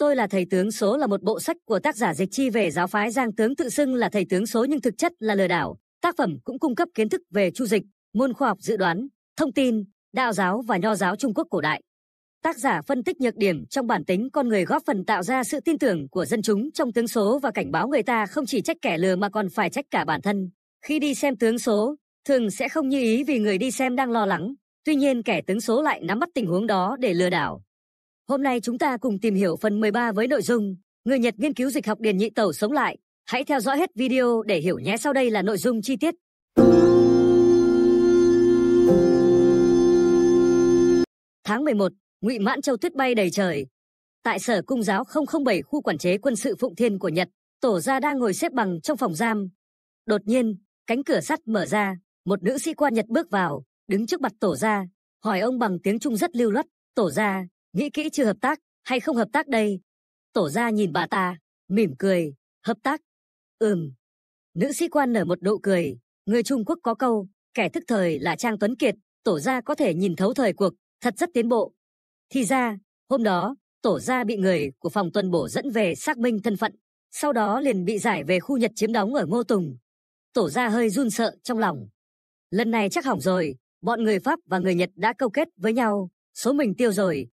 Tôi là thầy tướng số là một bộ sách của tác giả Dịch Chi về giáo phái Giang tướng tự xưng là thầy tướng số nhưng thực chất là lừa đảo. Tác phẩm cũng cung cấp kiến thức về chu dịch, môn khoa học dự đoán, thông tin, đạo giáo và nho giáo Trung Quốc cổ đại. Tác giả phân tích nhược điểm trong bản tính con người góp phần tạo ra sự tin tưởng của dân chúng trong tướng số và cảnh báo người ta không chỉ trách kẻ lừa mà còn phải trách cả bản thân. Khi đi xem tướng số, thường sẽ không như ý vì người đi xem đang lo lắng. Tuy nhiên kẻ tướng số lại nắm bắt tình huống đó để lừa đảo. Hôm nay chúng ta cùng tìm hiểu phần 13 với nội dung Người Nhật nghiên cứu dịch học điền nhị tẩu sống lại. Hãy theo dõi hết video để hiểu nhé sau đây là nội dung chi tiết. Tháng 11, Ngụy Mãn Châu tuyết bay đầy trời. Tại Sở Cung giáo 007 khu quản chế quân sự Phụng Thiên của Nhật, Tổ gia đang ngồi xếp bằng trong phòng giam. Đột nhiên, cánh cửa sắt mở ra, một nữ sĩ quan Nhật bước vào, đứng trước mặt Tổ gia, hỏi ông bằng tiếng Trung rất lưu loát, "Tổ gia, Nghĩ kỹ chưa hợp tác hay không hợp tác đây? Tổ gia nhìn bà ta, mỉm cười, hợp tác. Ừm. Nữ sĩ quan nở một nụ cười, người Trung Quốc có câu, kẻ thức thời là Trang Tuấn Kiệt, tổ gia có thể nhìn thấu thời cuộc, thật rất tiến bộ. Thì ra, hôm đó, tổ gia bị người của phòng tuần bổ dẫn về xác minh thân phận, sau đó liền bị giải về khu Nhật chiếm đóng ở Ngô Tùng. Tổ gia hơi run sợ trong lòng. Lần này chắc hỏng rồi, bọn người Pháp và người Nhật đã câu kết với nhau, số mình tiêu rồi,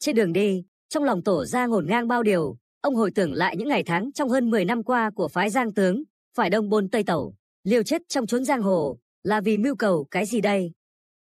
trên đường đi, trong lòng tổ ra ngổn ngang bao điều, ông hồi tưởng lại những ngày tháng trong hơn 10 năm qua của phái giang tướng, phải đông bôn tây tẩu, liều chết trong chốn giang hồ, là vì mưu cầu cái gì đây?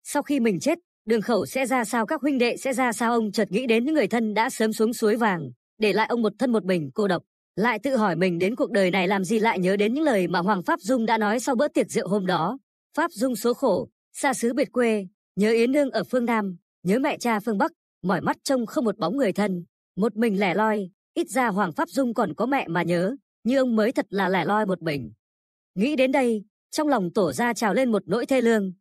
Sau khi mình chết, đường khẩu sẽ ra sao các huynh đệ sẽ ra sao ông chợt nghĩ đến những người thân đã sớm xuống suối vàng, để lại ông một thân một mình cô độc. Lại tự hỏi mình đến cuộc đời này làm gì lại nhớ đến những lời mà Hoàng Pháp Dung đã nói sau bữa tiệc rượu hôm đó. Pháp Dung số khổ, xa xứ biệt quê, nhớ Yến Nương ở phương Nam, nhớ mẹ cha phương Bắc, mỏi mắt trông không một bóng người thân, một mình lẻ loi, ít ra Hoàng Pháp Dung còn có mẹ mà nhớ, như ông mới thật là lẻ loi một mình. Nghĩ đến đây, trong lòng tổ ra trào lên một nỗi thê lương.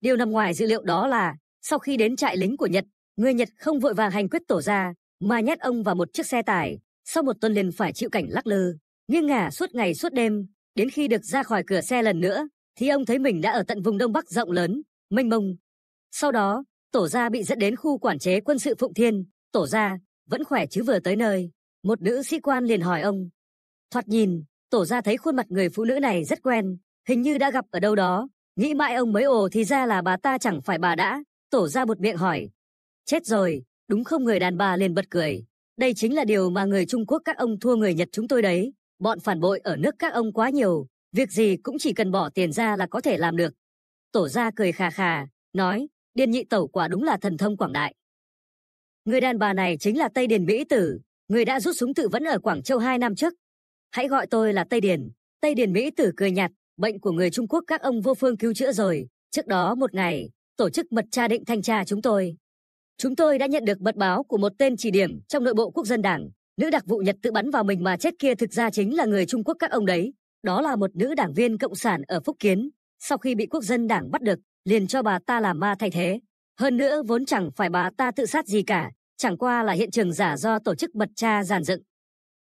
Điều nằm ngoài dữ liệu đó là, sau khi đến trại lính của Nhật, người Nhật không vội vàng hành quyết tổ ra, mà nhét ông vào một chiếc xe tải, sau một tuần liền phải chịu cảnh lắc lư, nghiêng ngả suốt ngày suốt đêm, đến khi được ra khỏi cửa xe lần nữa, thì ông thấy mình đã ở tận vùng Đông Bắc rộng lớn, mênh mông. Sau đó, Tổ gia bị dẫn đến khu quản chế quân sự Phụng Thiên, tổ gia vẫn khỏe chứ vừa tới nơi. Một nữ sĩ quan liền hỏi ông. Thoạt nhìn, tổ gia thấy khuôn mặt người phụ nữ này rất quen, hình như đã gặp ở đâu đó. Nghĩ mãi ông mới ồ thì ra là bà ta chẳng phải bà đã. Tổ gia bột miệng hỏi. Chết rồi, đúng không người đàn bà liền bật cười. Đây chính là điều mà người Trung Quốc các ông thua người Nhật chúng tôi đấy. Bọn phản bội ở nước các ông quá nhiều, việc gì cũng chỉ cần bỏ tiền ra là có thể làm được. Tổ gia cười khà khà, nói, Điền nhị tẩu quả đúng là thần thông quảng đại. Người đàn bà này chính là Tây Điền Mỹ Tử, người đã rút súng tự vẫn ở Quảng Châu 2 năm trước. Hãy gọi tôi là Tây Điền. Tây Điền Mỹ Tử cười nhạt, bệnh của người Trung Quốc các ông vô phương cứu chữa rồi. Trước đó một ngày, tổ chức mật tra định thanh tra chúng tôi. Chúng tôi đã nhận được mật báo của một tên chỉ điểm trong nội bộ quốc dân đảng. Nữ đặc vụ Nhật tự bắn vào mình mà chết kia thực ra chính là người Trung Quốc các ông đấy. Đó là một nữ đảng viên cộng sản ở Phúc Kiến. Sau khi bị quốc dân đảng bắt được, liền cho bà ta làm ma thay thế. Hơn nữa vốn chẳng phải bà ta tự sát gì cả, chẳng qua là hiện trường giả do tổ chức bật tra giàn dựng.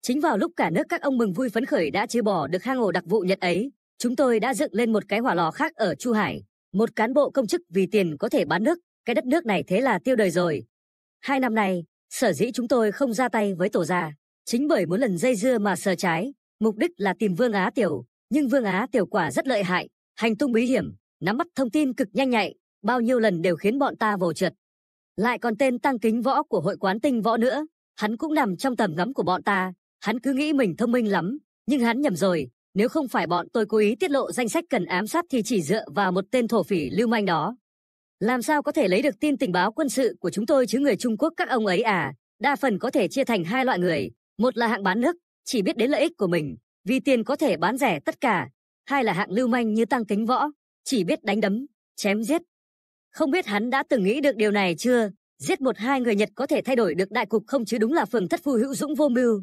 Chính vào lúc cả nước các ông mừng vui phấn khởi đã chia bỏ được hang ổ đặc vụ Nhật ấy, chúng tôi đã dựng lên một cái hỏa lò khác ở Chu Hải. Một cán bộ công chức vì tiền có thể bán nước, cái đất nước này thế là tiêu đời rồi. Hai năm nay, sở dĩ chúng tôi không ra tay với tổ già, chính bởi muốn lần dây dưa mà sờ trái, mục đích là tìm Vương Á Tiểu. Nhưng Vương Á Tiểu quả rất lợi hại, hành tung bí hiểm, nắm bắt thông tin cực nhanh nhạy, bao nhiêu lần đều khiến bọn ta vồ trượt. Lại còn tên tăng kính võ của hội quán tinh võ nữa, hắn cũng nằm trong tầm ngắm của bọn ta, hắn cứ nghĩ mình thông minh lắm, nhưng hắn nhầm rồi, nếu không phải bọn tôi cố ý tiết lộ danh sách cần ám sát thì chỉ dựa vào một tên thổ phỉ lưu manh đó. Làm sao có thể lấy được tin tình báo quân sự của chúng tôi chứ người Trung Quốc các ông ấy à? Đa phần có thể chia thành hai loại người, một là hạng bán nước, chỉ biết đến lợi ích của mình, vì tiền có thể bán rẻ tất cả, hai là hạng lưu manh như tăng kính võ, chỉ biết đánh đấm, chém giết. Không biết hắn đã từng nghĩ được điều này chưa, giết một hai người Nhật có thể thay đổi được đại cục không chứ đúng là phường thất phu hữu dũng vô mưu.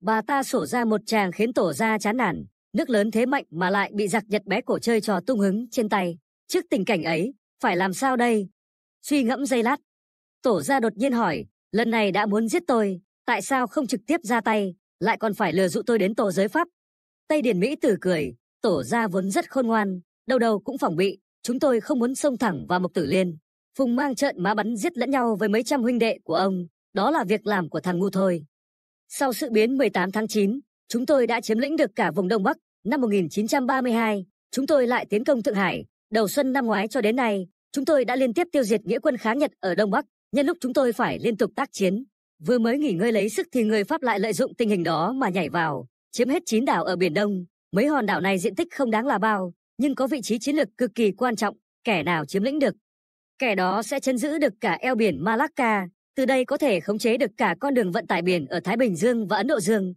Bà ta sổ ra một chàng khiến tổ ra chán nản, nước lớn thế mạnh mà lại bị giặc Nhật bé cổ chơi trò tung hứng trên tay. Trước tình cảnh ấy, phải làm sao đây? Suy ngẫm giây lát, tổ ra đột nhiên hỏi, lần này đã muốn giết tôi, tại sao không trực tiếp ra tay, lại còn phải lừa dụ tôi đến tổ giới pháp? Tây Điển Mỹ tử cười, tổ ra vốn rất khôn ngoan, Đầu đầu cũng phòng bị, chúng tôi không muốn xông thẳng vào Mộc Tử Liên. Phùng mang trận má bắn giết lẫn nhau với mấy trăm huynh đệ của ông, đó là việc làm của thằng ngu thôi. Sau sự biến 18 tháng 9, chúng tôi đã chiếm lĩnh được cả vùng Đông Bắc. Năm 1932, chúng tôi lại tiến công Thượng Hải. Đầu xuân năm ngoái cho đến nay, chúng tôi đã liên tiếp tiêu diệt nghĩa quân kháng Nhật ở Đông Bắc, nhân lúc chúng tôi phải liên tục tác chiến. Vừa mới nghỉ ngơi lấy sức thì người Pháp lại lợi dụng tình hình đó mà nhảy vào, chiếm hết 9 đảo ở Biển Đông. Mấy hòn đảo này diện tích không đáng là bao, nhưng có vị trí chiến lược cực kỳ quan trọng, kẻ nào chiếm lĩnh được. Kẻ đó sẽ chấn giữ được cả eo biển Malacca, từ đây có thể khống chế được cả con đường vận tải biển ở Thái Bình Dương và Ấn Độ Dương.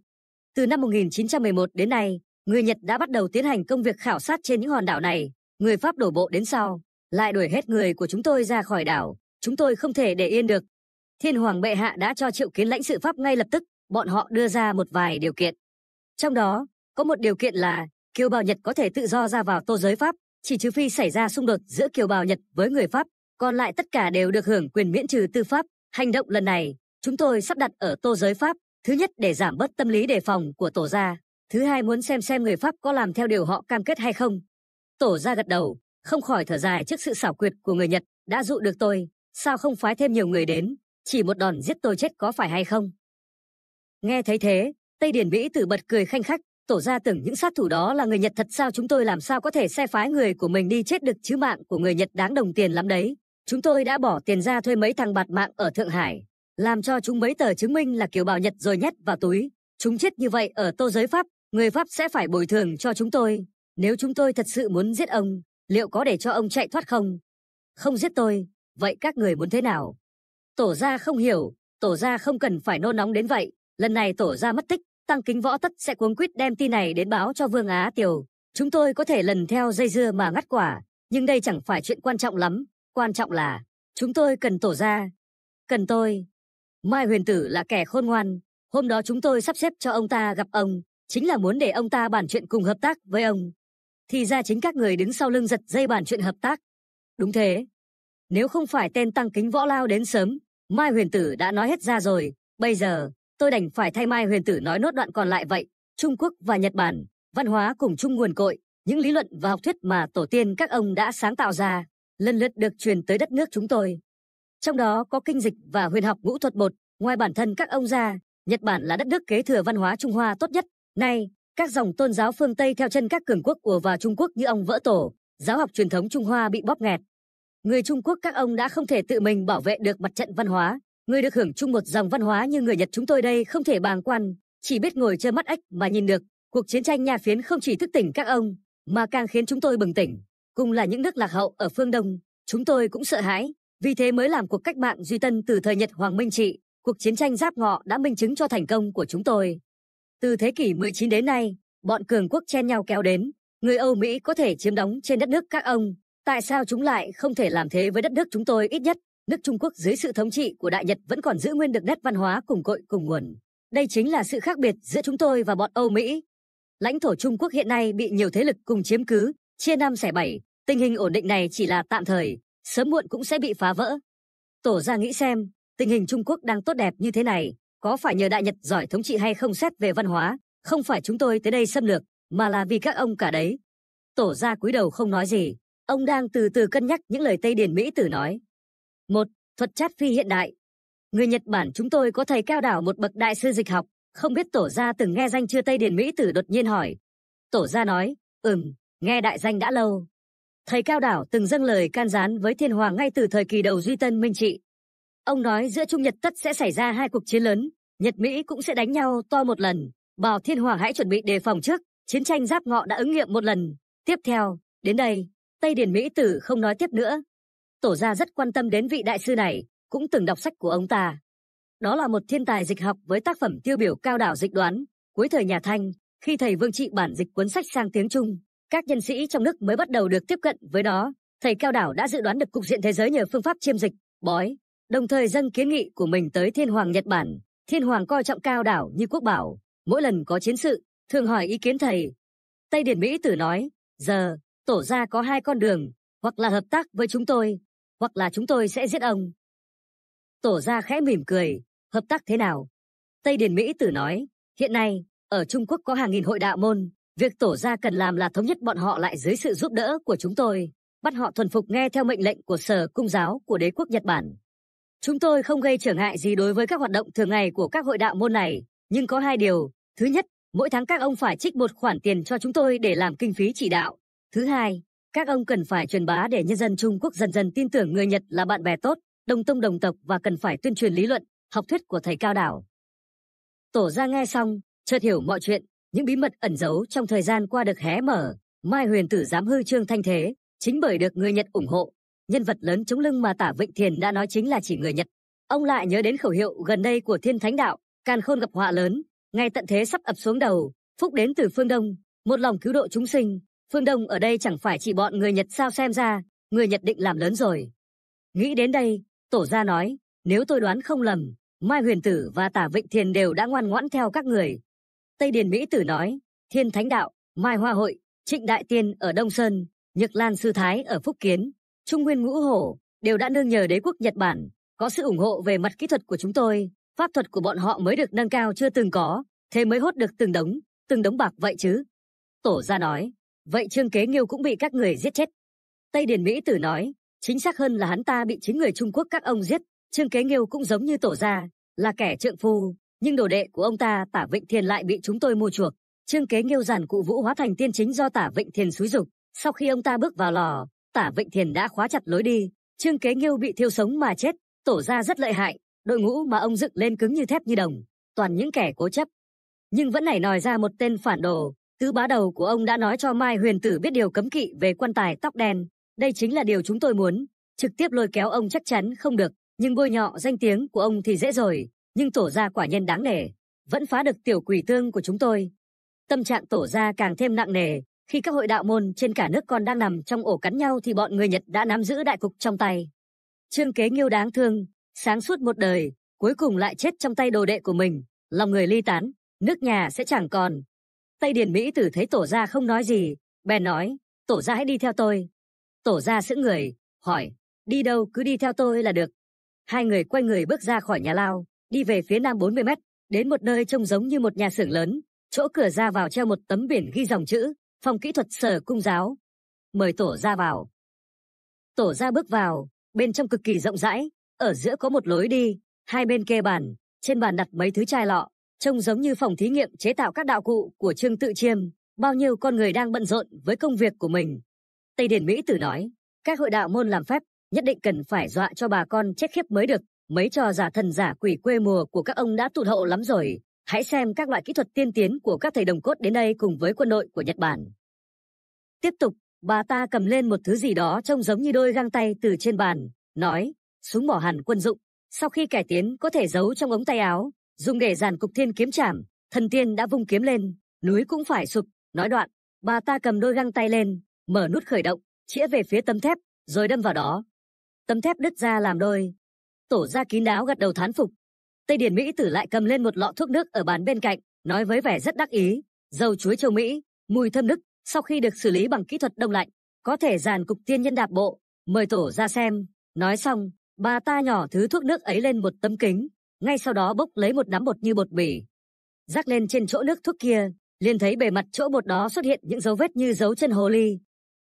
Từ năm 1911 đến nay, người Nhật đã bắt đầu tiến hành công việc khảo sát trên những hòn đảo này. Người Pháp đổ bộ đến sau, lại đuổi hết người của chúng tôi ra khỏi đảo. Chúng tôi không thể để yên được. Thiên Hoàng Bệ Hạ đã cho triệu kiến lãnh sự Pháp ngay lập tức. Bọn họ đưa ra một vài điều kiện. Trong đó, có một điều kiện là kiều bào Nhật có thể tự do ra vào tô giới Pháp, chỉ trừ phi xảy ra xung đột giữa kiều bào Nhật với người Pháp, còn lại tất cả đều được hưởng quyền miễn trừ tư pháp. Hành động lần này, chúng tôi sắp đặt ở tô giới Pháp, thứ nhất để giảm bớt tâm lý đề phòng của tổ gia, thứ hai muốn xem xem người Pháp có làm theo điều họ cam kết hay không. Tổ gia gật đầu, không khỏi thở dài trước sự xảo quyệt của người Nhật, đã dụ được tôi, sao không phái thêm nhiều người đến, chỉ một đòn giết tôi chết có phải hay không? Nghe thấy thế, Tây Điển Mỹ tử bật cười khanh khách, tổ ra tưởng những sát thủ đó là người Nhật thật sao chúng tôi làm sao có thể xe phái người của mình đi chết được chứ mạng của người Nhật đáng đồng tiền lắm đấy. Chúng tôi đã bỏ tiền ra thuê mấy thằng bạt mạng ở Thượng Hải, làm cho chúng mấy tờ chứng minh là kiều bào Nhật rồi nhét vào túi. Chúng chết như vậy ở tô giới Pháp, người Pháp sẽ phải bồi thường cho chúng tôi. Nếu chúng tôi thật sự muốn giết ông, liệu có để cho ông chạy thoát không? Không giết tôi, vậy các người muốn thế nào? Tổ ra không hiểu, tổ ra không cần phải nôn nóng đến vậy. Lần này tổ ra mất tích, Tăng Kính Võ tất sẽ cuống quýt đem tin này đến báo cho Vương Á Tiểu. Chúng tôi có thể lần theo dây dưa mà ngắt quả, nhưng đây chẳng phải chuyện quan trọng lắm. Quan trọng là chúng tôi cần tổ ra. Cần tôi. Mai Huyền Tử là kẻ khôn ngoan. Hôm đó chúng tôi sắp xếp cho ông ta gặp ông, chính là muốn để ông ta bàn chuyện cùng hợp tác với ông. Thì ra chính các người đứng sau lưng giật dây bàn chuyện hợp tác. Đúng thế. Nếu không phải tên tăng kính võ lao đến sớm, Mai Huyền Tử đã nói hết ra rồi, bây giờ tôi đành phải thay Mai Huyền Tử nói nốt đoạn còn lại vậy. Trung Quốc và Nhật Bản, văn hóa cùng chung nguồn cội, những lý luận và học thuyết mà tổ tiên các ông đã sáng tạo ra, lần lượt được truyền tới đất nước chúng tôi. Trong đó có kinh dịch và huyền học ngũ thuật bột, ngoài bản thân các ông ra, Nhật Bản là đất nước kế thừa văn hóa Trung Hoa tốt nhất. Nay, các dòng tôn giáo phương Tây theo chân các cường quốc của vào Trung Quốc như ông vỡ tổ, giáo học truyền thống Trung Hoa bị bóp nghẹt. Người Trung Quốc các ông đã không thể tự mình bảo vệ được mặt trận văn hóa, Ngươi được hưởng chung một dòng văn hóa như người Nhật chúng tôi đây không thể bàng quan, chỉ biết ngồi chơi mắt ếch mà nhìn được. Cuộc chiến tranh nhà phiến không chỉ thức tỉnh các ông, mà càng khiến chúng tôi bừng tỉnh. Cùng là những nước lạc hậu ở phương Đông, chúng tôi cũng sợ hãi. Vì thế mới làm cuộc cách mạng Duy Tân từ thời Nhật Hoàng Minh Trị. Cuộc chiến tranh giáp ngọ đã minh chứng cho thành công của chúng tôi. Từ thế kỷ 19 đến nay, bọn cường quốc chen nhau kéo đến. Người Âu Mỹ có thể chiếm đóng trên đất nước các ông. Tại sao chúng lại không thể làm thế với đất nước chúng tôi ít nhất? nước Trung Quốc dưới sự thống trị của Đại Nhật vẫn còn giữ nguyên được nét văn hóa cùng cội cùng nguồn. Đây chính là sự khác biệt giữa chúng tôi và bọn Âu Mỹ. Lãnh thổ Trung Quốc hiện nay bị nhiều thế lực cùng chiếm cứ, chia năm xẻ bảy, tình hình ổn định này chỉ là tạm thời, sớm muộn cũng sẽ bị phá vỡ. Tổ ra nghĩ xem, tình hình Trung Quốc đang tốt đẹp như thế này, có phải nhờ Đại Nhật giỏi thống trị hay không xét về văn hóa, không phải chúng tôi tới đây xâm lược, mà là vì các ông cả đấy. Tổ ra cúi đầu không nói gì, ông đang từ từ cân nhắc những lời Tây Điền Mỹ Tử nói một Thuật chat phi hiện đại Người Nhật Bản chúng tôi có thầy cao đảo một bậc đại sư dịch học, không biết tổ gia từng nghe danh chưa Tây Điển Mỹ Tử đột nhiên hỏi. Tổ gia nói, ừm, nghe đại danh đã lâu. Thầy cao đảo từng dâng lời can gián với thiên hoàng ngay từ thời kỳ đầu Duy Tân Minh Trị. Ông nói giữa Trung Nhật tất sẽ xảy ra hai cuộc chiến lớn, Nhật Mỹ cũng sẽ đánh nhau to một lần. Bảo thiên hoàng hãy chuẩn bị đề phòng trước, chiến tranh giáp ngọ đã ứng nghiệm một lần. Tiếp theo, đến đây, Tây Điển Mỹ Tử không nói tiếp nữa, Tổ gia rất quan tâm đến vị đại sư này, cũng từng đọc sách của ông ta. Đó là một thiên tài dịch học với tác phẩm tiêu biểu cao đảo dịch đoán. Cuối thời nhà Thanh, khi thầy Vương Trị bản dịch cuốn sách sang tiếng Trung, các nhân sĩ trong nước mới bắt đầu được tiếp cận với đó. Thầy Cao Đảo đã dự đoán được cục diện thế giới nhờ phương pháp chiêm dịch, bói, đồng thời dâng kiến nghị của mình tới Thiên Hoàng Nhật Bản. Thiên Hoàng coi trọng Cao Đảo như quốc bảo, mỗi lần có chiến sự, thường hỏi ý kiến thầy. Tây Điển Mỹ Tử nói, giờ, tổ gia có hai con đường, hoặc là hợp tác với chúng tôi, hoặc là chúng tôi sẽ giết ông. Tổ Ra khẽ mỉm cười, hợp tác thế nào? Tây Điền Mỹ tử nói, hiện nay, ở Trung Quốc có hàng nghìn hội đạo môn, việc tổ Ra cần làm là thống nhất bọn họ lại dưới sự giúp đỡ của chúng tôi, bắt họ thuần phục nghe theo mệnh lệnh của sở cung giáo của đế quốc Nhật Bản. Chúng tôi không gây trở ngại gì đối với các hoạt động thường ngày của các hội đạo môn này, nhưng có hai điều. Thứ nhất, mỗi tháng các ông phải trích một khoản tiền cho chúng tôi để làm kinh phí chỉ đạo. Thứ hai, các ông cần phải truyền bá để nhân dân Trung Quốc dần dần tin tưởng người Nhật là bạn bè tốt, đồng tông đồng tộc và cần phải tuyên truyền lý luận, học thuyết của thầy Cao Đảo. Tổ ra nghe xong, chợt hiểu mọi chuyện, những bí mật ẩn giấu trong thời gian qua được hé mở, Mai Huyền Tử dám hư trương thanh thế, chính bởi được người Nhật ủng hộ. Nhân vật lớn chống lưng mà Tả Vịnh Thiền đã nói chính là chỉ người Nhật. Ông lại nhớ đến khẩu hiệu gần đây của Thiên Thánh Đạo, càn khôn gặp họa lớn, ngay tận thế sắp ập xuống đầu, phúc đến từ phương Đông, một lòng cứu độ chúng sinh, Phương Đông ở đây chẳng phải chỉ bọn người Nhật sao xem ra, người Nhật định làm lớn rồi. Nghĩ đến đây, tổ gia nói, nếu tôi đoán không lầm, Mai Huyền Tử và Tả Vịnh Thiền đều đã ngoan ngoãn theo các người. Tây Điền Mỹ Tử nói, Thiên Thánh Đạo, Mai Hoa Hội, Trịnh Đại Tiên ở Đông Sơn, Nhược Lan Sư Thái ở Phúc Kiến, Trung Nguyên Ngũ Hổ, đều đã nương nhờ đế quốc Nhật Bản, có sự ủng hộ về mặt kỹ thuật của chúng tôi, pháp thuật của bọn họ mới được nâng cao chưa từng có, thế mới hốt được từng đống, từng đống bạc vậy chứ. Tổ gia nói, Vậy Trương Kế Nghiêu cũng bị các người giết chết. Tây Điền Mỹ Tử nói, chính xác hơn là hắn ta bị chính người Trung Quốc các ông giết. Trương Kế Nghiêu cũng giống như tổ gia, là kẻ trượng phu, nhưng đồ đệ của ông ta Tả Vịnh Thiền lại bị chúng tôi mua chuộc. Trương Kế Nghiêu giản cụ vũ hóa thành tiên chính do Tả Vịnh Thiền xúi dục. Sau khi ông ta bước vào lò, Tả Vịnh Thiền đã khóa chặt lối đi. Trương Kế Nghiêu bị thiêu sống mà chết. Tổ gia rất lợi hại, đội ngũ mà ông dựng lên cứng như thép như đồng, toàn những kẻ cố chấp. Nhưng vẫn nảy nòi ra một tên phản đồ, Tứ bá đầu của ông đã nói cho Mai Huyền Tử biết điều cấm kỵ về quan tài tóc đen. Đây chính là điều chúng tôi muốn. Trực tiếp lôi kéo ông chắc chắn không được, nhưng bôi nhọ danh tiếng của ông thì dễ rồi. Nhưng tổ gia quả nhân đáng nể, vẫn phá được tiểu quỷ tương của chúng tôi. Tâm trạng tổ gia càng thêm nặng nề. Khi các hội đạo môn trên cả nước còn đang nằm trong ổ cắn nhau thì bọn người Nhật đã nắm giữ đại cục trong tay. Trương kế nghiêu đáng thương, sáng suốt một đời, cuối cùng lại chết trong tay đồ đệ của mình. Lòng người ly tán, nước nhà sẽ chẳng còn, Tây Điền Mỹ Tử thấy tổ gia không nói gì, bèn nói, tổ gia hãy đi theo tôi. Tổ gia sững người, hỏi, đi đâu cứ đi theo tôi là được. Hai người quay người bước ra khỏi nhà lao, đi về phía nam 40 mét, đến một nơi trông giống như một nhà xưởng lớn, chỗ cửa ra vào treo một tấm biển ghi dòng chữ, phòng kỹ thuật sở cung giáo. Mời tổ gia vào. Tổ gia bước vào, bên trong cực kỳ rộng rãi, ở giữa có một lối đi, hai bên kê bàn, trên bàn đặt mấy thứ chai lọ, trông giống như phòng thí nghiệm chế tạo các đạo cụ của Trương Tự Chiêm, bao nhiêu con người đang bận rộn với công việc của mình. Tây Điển Mỹ Tử nói, các hội đạo môn làm phép nhất định cần phải dọa cho bà con chết khiếp mới được, mấy trò giả thần giả quỷ quê mùa của các ông đã tụt hậu lắm rồi. Hãy xem các loại kỹ thuật tiên tiến của các thầy đồng cốt đến đây cùng với quân đội của Nhật Bản. Tiếp tục, bà ta cầm lên một thứ gì đó trông giống như đôi găng tay từ trên bàn, nói, súng bỏ hẳn quân dụng, sau khi cải tiến có thể giấu trong ống tay áo, dùng để giàn cục thiên kiếm chảm, thần tiên đã vung kiếm lên, núi cũng phải sụp, nói đoạn, bà ta cầm đôi găng tay lên, mở nút khởi động, chĩa về phía tấm thép, rồi đâm vào đó. Tấm thép đứt ra làm đôi. Tổ gia kín đáo gật đầu thán phục. Tây Điển Mỹ tử lại cầm lên một lọ thuốc nước ở bàn bên cạnh, nói với vẻ rất đắc ý, dầu chuối châu Mỹ, mùi thơm nức, sau khi được xử lý bằng kỹ thuật đông lạnh, có thể giàn cục tiên nhân đạp bộ, mời tổ ra xem. Nói xong, bà ta nhỏ thứ thuốc nước ấy lên một tấm kính, ngay sau đó bốc lấy một đám bột như bột bỉ. Rắc lên trên chỗ nước thuốc kia, liền thấy bề mặt chỗ bột đó xuất hiện những dấu vết như dấu chân hồ ly.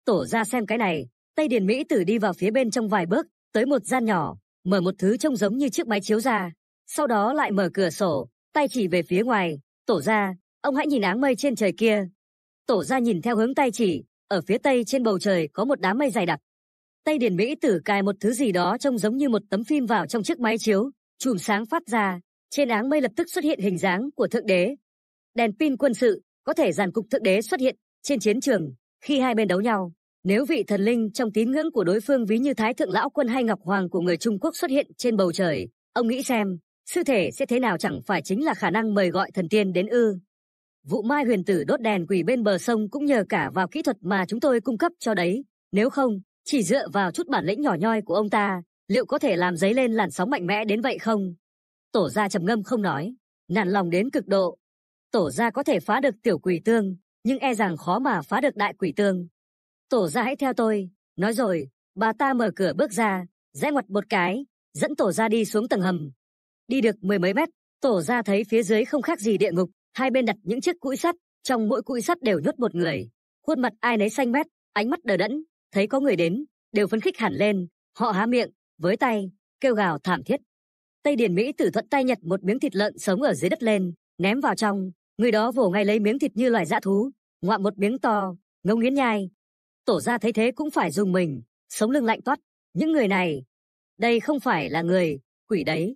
Tổ ra xem cái này, Tây Điền Mỹ tử đi vào phía bên trong vài bước, tới một gian nhỏ, mở một thứ trông giống như chiếc máy chiếu ra. Sau đó lại mở cửa sổ, tay chỉ về phía ngoài, tổ ra, ông hãy nhìn áng mây trên trời kia. Tổ ra nhìn theo hướng tay chỉ, ở phía tây trên bầu trời có một đám mây dày đặc. Tây Điền Mỹ tử cài một thứ gì đó trông giống như một tấm phim vào trong chiếc máy chiếu, chùm sáng phát ra, trên áng mây lập tức xuất hiện hình dáng của thượng đế. Đèn pin quân sự có thể giàn cục thượng đế xuất hiện trên chiến trường khi hai bên đấu nhau. Nếu vị thần linh trong tín ngưỡng của đối phương ví như Thái Thượng Lão Quân hay Ngọc Hoàng của người Trung Quốc xuất hiện trên bầu trời, ông nghĩ xem, sư thể sẽ thế nào chẳng phải chính là khả năng mời gọi thần tiên đến ư. Vụ mai huyền tử đốt đèn quỷ bên bờ sông cũng nhờ cả vào kỹ thuật mà chúng tôi cung cấp cho đấy. Nếu không, chỉ dựa vào chút bản lĩnh nhỏ nhoi của ông ta, liệu có thể làm dấy lên làn sóng mạnh mẽ đến vậy không? Tổ gia trầm ngâm không nói, nản lòng đến cực độ. Tổ gia có thể phá được tiểu quỷ tương, nhưng e rằng khó mà phá được đại quỷ tương. Tổ gia hãy theo tôi, nói rồi, bà ta mở cửa bước ra, rẽ ngoặt một cái, dẫn tổ gia đi xuống tầng hầm. Đi được mười mấy mét, tổ gia thấy phía dưới không khác gì địa ngục, hai bên đặt những chiếc cũi sắt, trong mỗi cũi sắt đều nhốt một người. Khuôn mặt ai nấy xanh mét, ánh mắt đờ đẫn, thấy có người đến, đều phấn khích hẳn lên, họ há miệng, với tay, kêu gào thảm thiết. Tây Điền Mỹ tử thuận tay nhặt một miếng thịt lợn sống ở dưới đất lên, ném vào trong, người đó vồ ngay lấy miếng thịt như loài dã thú, ngoạm một miếng to, ngấu nghiến nhai. Tổ ra thấy thế cũng phải dùng mình, sống lưng lạnh toát, những người này, đây không phải là người, quỷ đấy.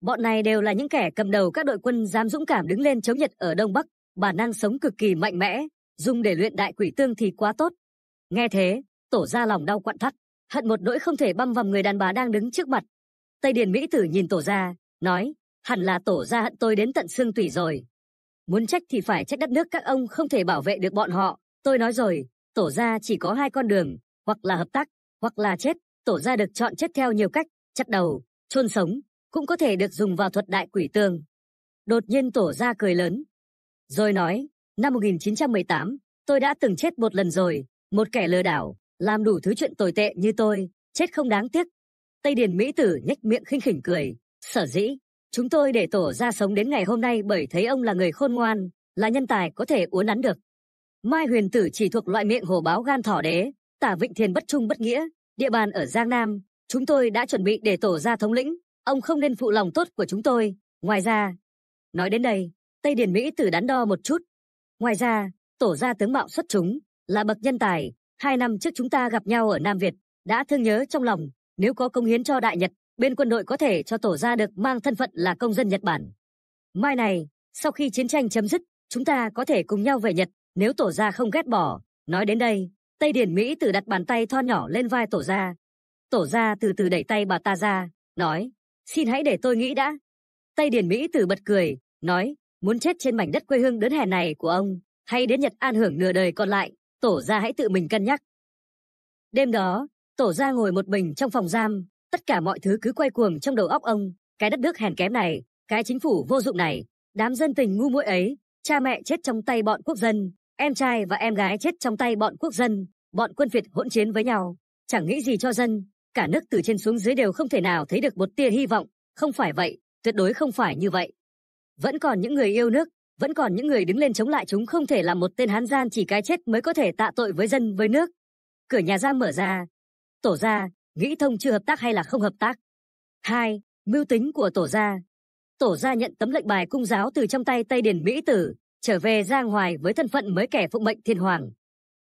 Bọn này đều là những kẻ cầm đầu các đội quân dám dũng cảm đứng lên chống Nhật ở Đông Bắc, bản năng sống cực kỳ mạnh mẽ, dùng để luyện đại quỷ tương thì quá tốt. Nghe thế, tổ ra lòng đau quặn thắt, hận một nỗi không thể băm vằm người đàn bà đang đứng trước mặt. Tây Điền Mỹ Tử nhìn tổ gia, nói, hẳn là tổ gia hận tôi đến tận xương tủy rồi. Muốn trách thì phải trách đất nước các ông không thể bảo vệ được bọn họ. Tôi nói rồi, tổ gia chỉ có hai con đường, hoặc là hợp tác, hoặc là chết. Tổ gia được chọn chết theo nhiều cách, chặt đầu, chôn sống, cũng có thể được dùng vào thuật đại quỷ tương. Đột nhiên tổ gia cười lớn. Rồi nói, năm 1918, tôi đã từng chết một lần rồi, một kẻ lừa đảo, làm đủ thứ chuyện tồi tệ như tôi, chết không đáng tiếc. Tây Điền Mỹ Tử nhếch miệng khinh khỉnh cười, sở dĩ, chúng tôi để tổ ra sống đến ngày hôm nay bởi thấy ông là người khôn ngoan, là nhân tài có thể uốn nắn được. Mai huyền tử chỉ thuộc loại miệng hồ báo gan thỏ đế, tả vịnh thiền bất trung bất nghĩa, địa bàn ở Giang Nam, chúng tôi đã chuẩn bị để tổ ra thống lĩnh, ông không nên phụ lòng tốt của chúng tôi, ngoài ra. Nói đến đây, Tây Điền Mỹ Tử đắn đo một chút. Ngoài ra, tổ gia tướng mạo xuất chúng, là bậc nhân tài, Hai năm trước chúng ta gặp nhau ở Nam Việt, đã thương nhớ trong lòng, nếu có công hiến cho Đại Nhật, bên quân đội có thể cho tổ ra được mang thân phận là công dân Nhật Bản. Mai này, sau khi chiến tranh chấm dứt, chúng ta có thể cùng nhau về Nhật, nếu tổ ra không ghét bỏ. Nói đến đây, Tây Điển Mỹ tử đặt bàn tay thon nhỏ lên vai tổ ra. Tổ ra từ từ đẩy tay bà ta ra, nói, xin hãy để tôi nghĩ đã. Tây Điển Mỹ tử bật cười, nói, muốn chết trên mảnh đất quê hương đớn hè này của ông, hay đến Nhật an hưởng nửa đời còn lại, tổ ra hãy tự mình cân nhắc. Đêm đó, tổ ra ngồi một mình trong phòng giam, tất cả mọi thứ cứ quay cuồng trong đầu óc ông, cái đất nước hèn kém này, cái chính phủ vô dụng này, đám dân tình ngu muội ấy, cha mẹ chết trong tay bọn quốc dân, em trai và em gái chết trong tay bọn quốc dân, bọn quân phiệt hỗn chiến với nhau, chẳng nghĩ gì cho dân, cả nước từ trên xuống dưới đều không thể nào thấy được một tia hy vọng, không phải vậy, tuyệt đối không phải như vậy. Vẫn còn những người yêu nước, vẫn còn những người đứng lên chống lại chúng không thể là một tên hán gian chỉ cái chết mới có thể tạ tội với dân với nước cửa nhà giam mở ra tổ gia nghĩ thông chưa hợp tác hay là không hợp tác hai mưu tính của tổ gia tổ gia nhận tấm lệnh bài cung giáo từ trong tay tây điền mỹ tử trở về giang hoài với thân phận mới kẻ phụng mệnh thiên hoàng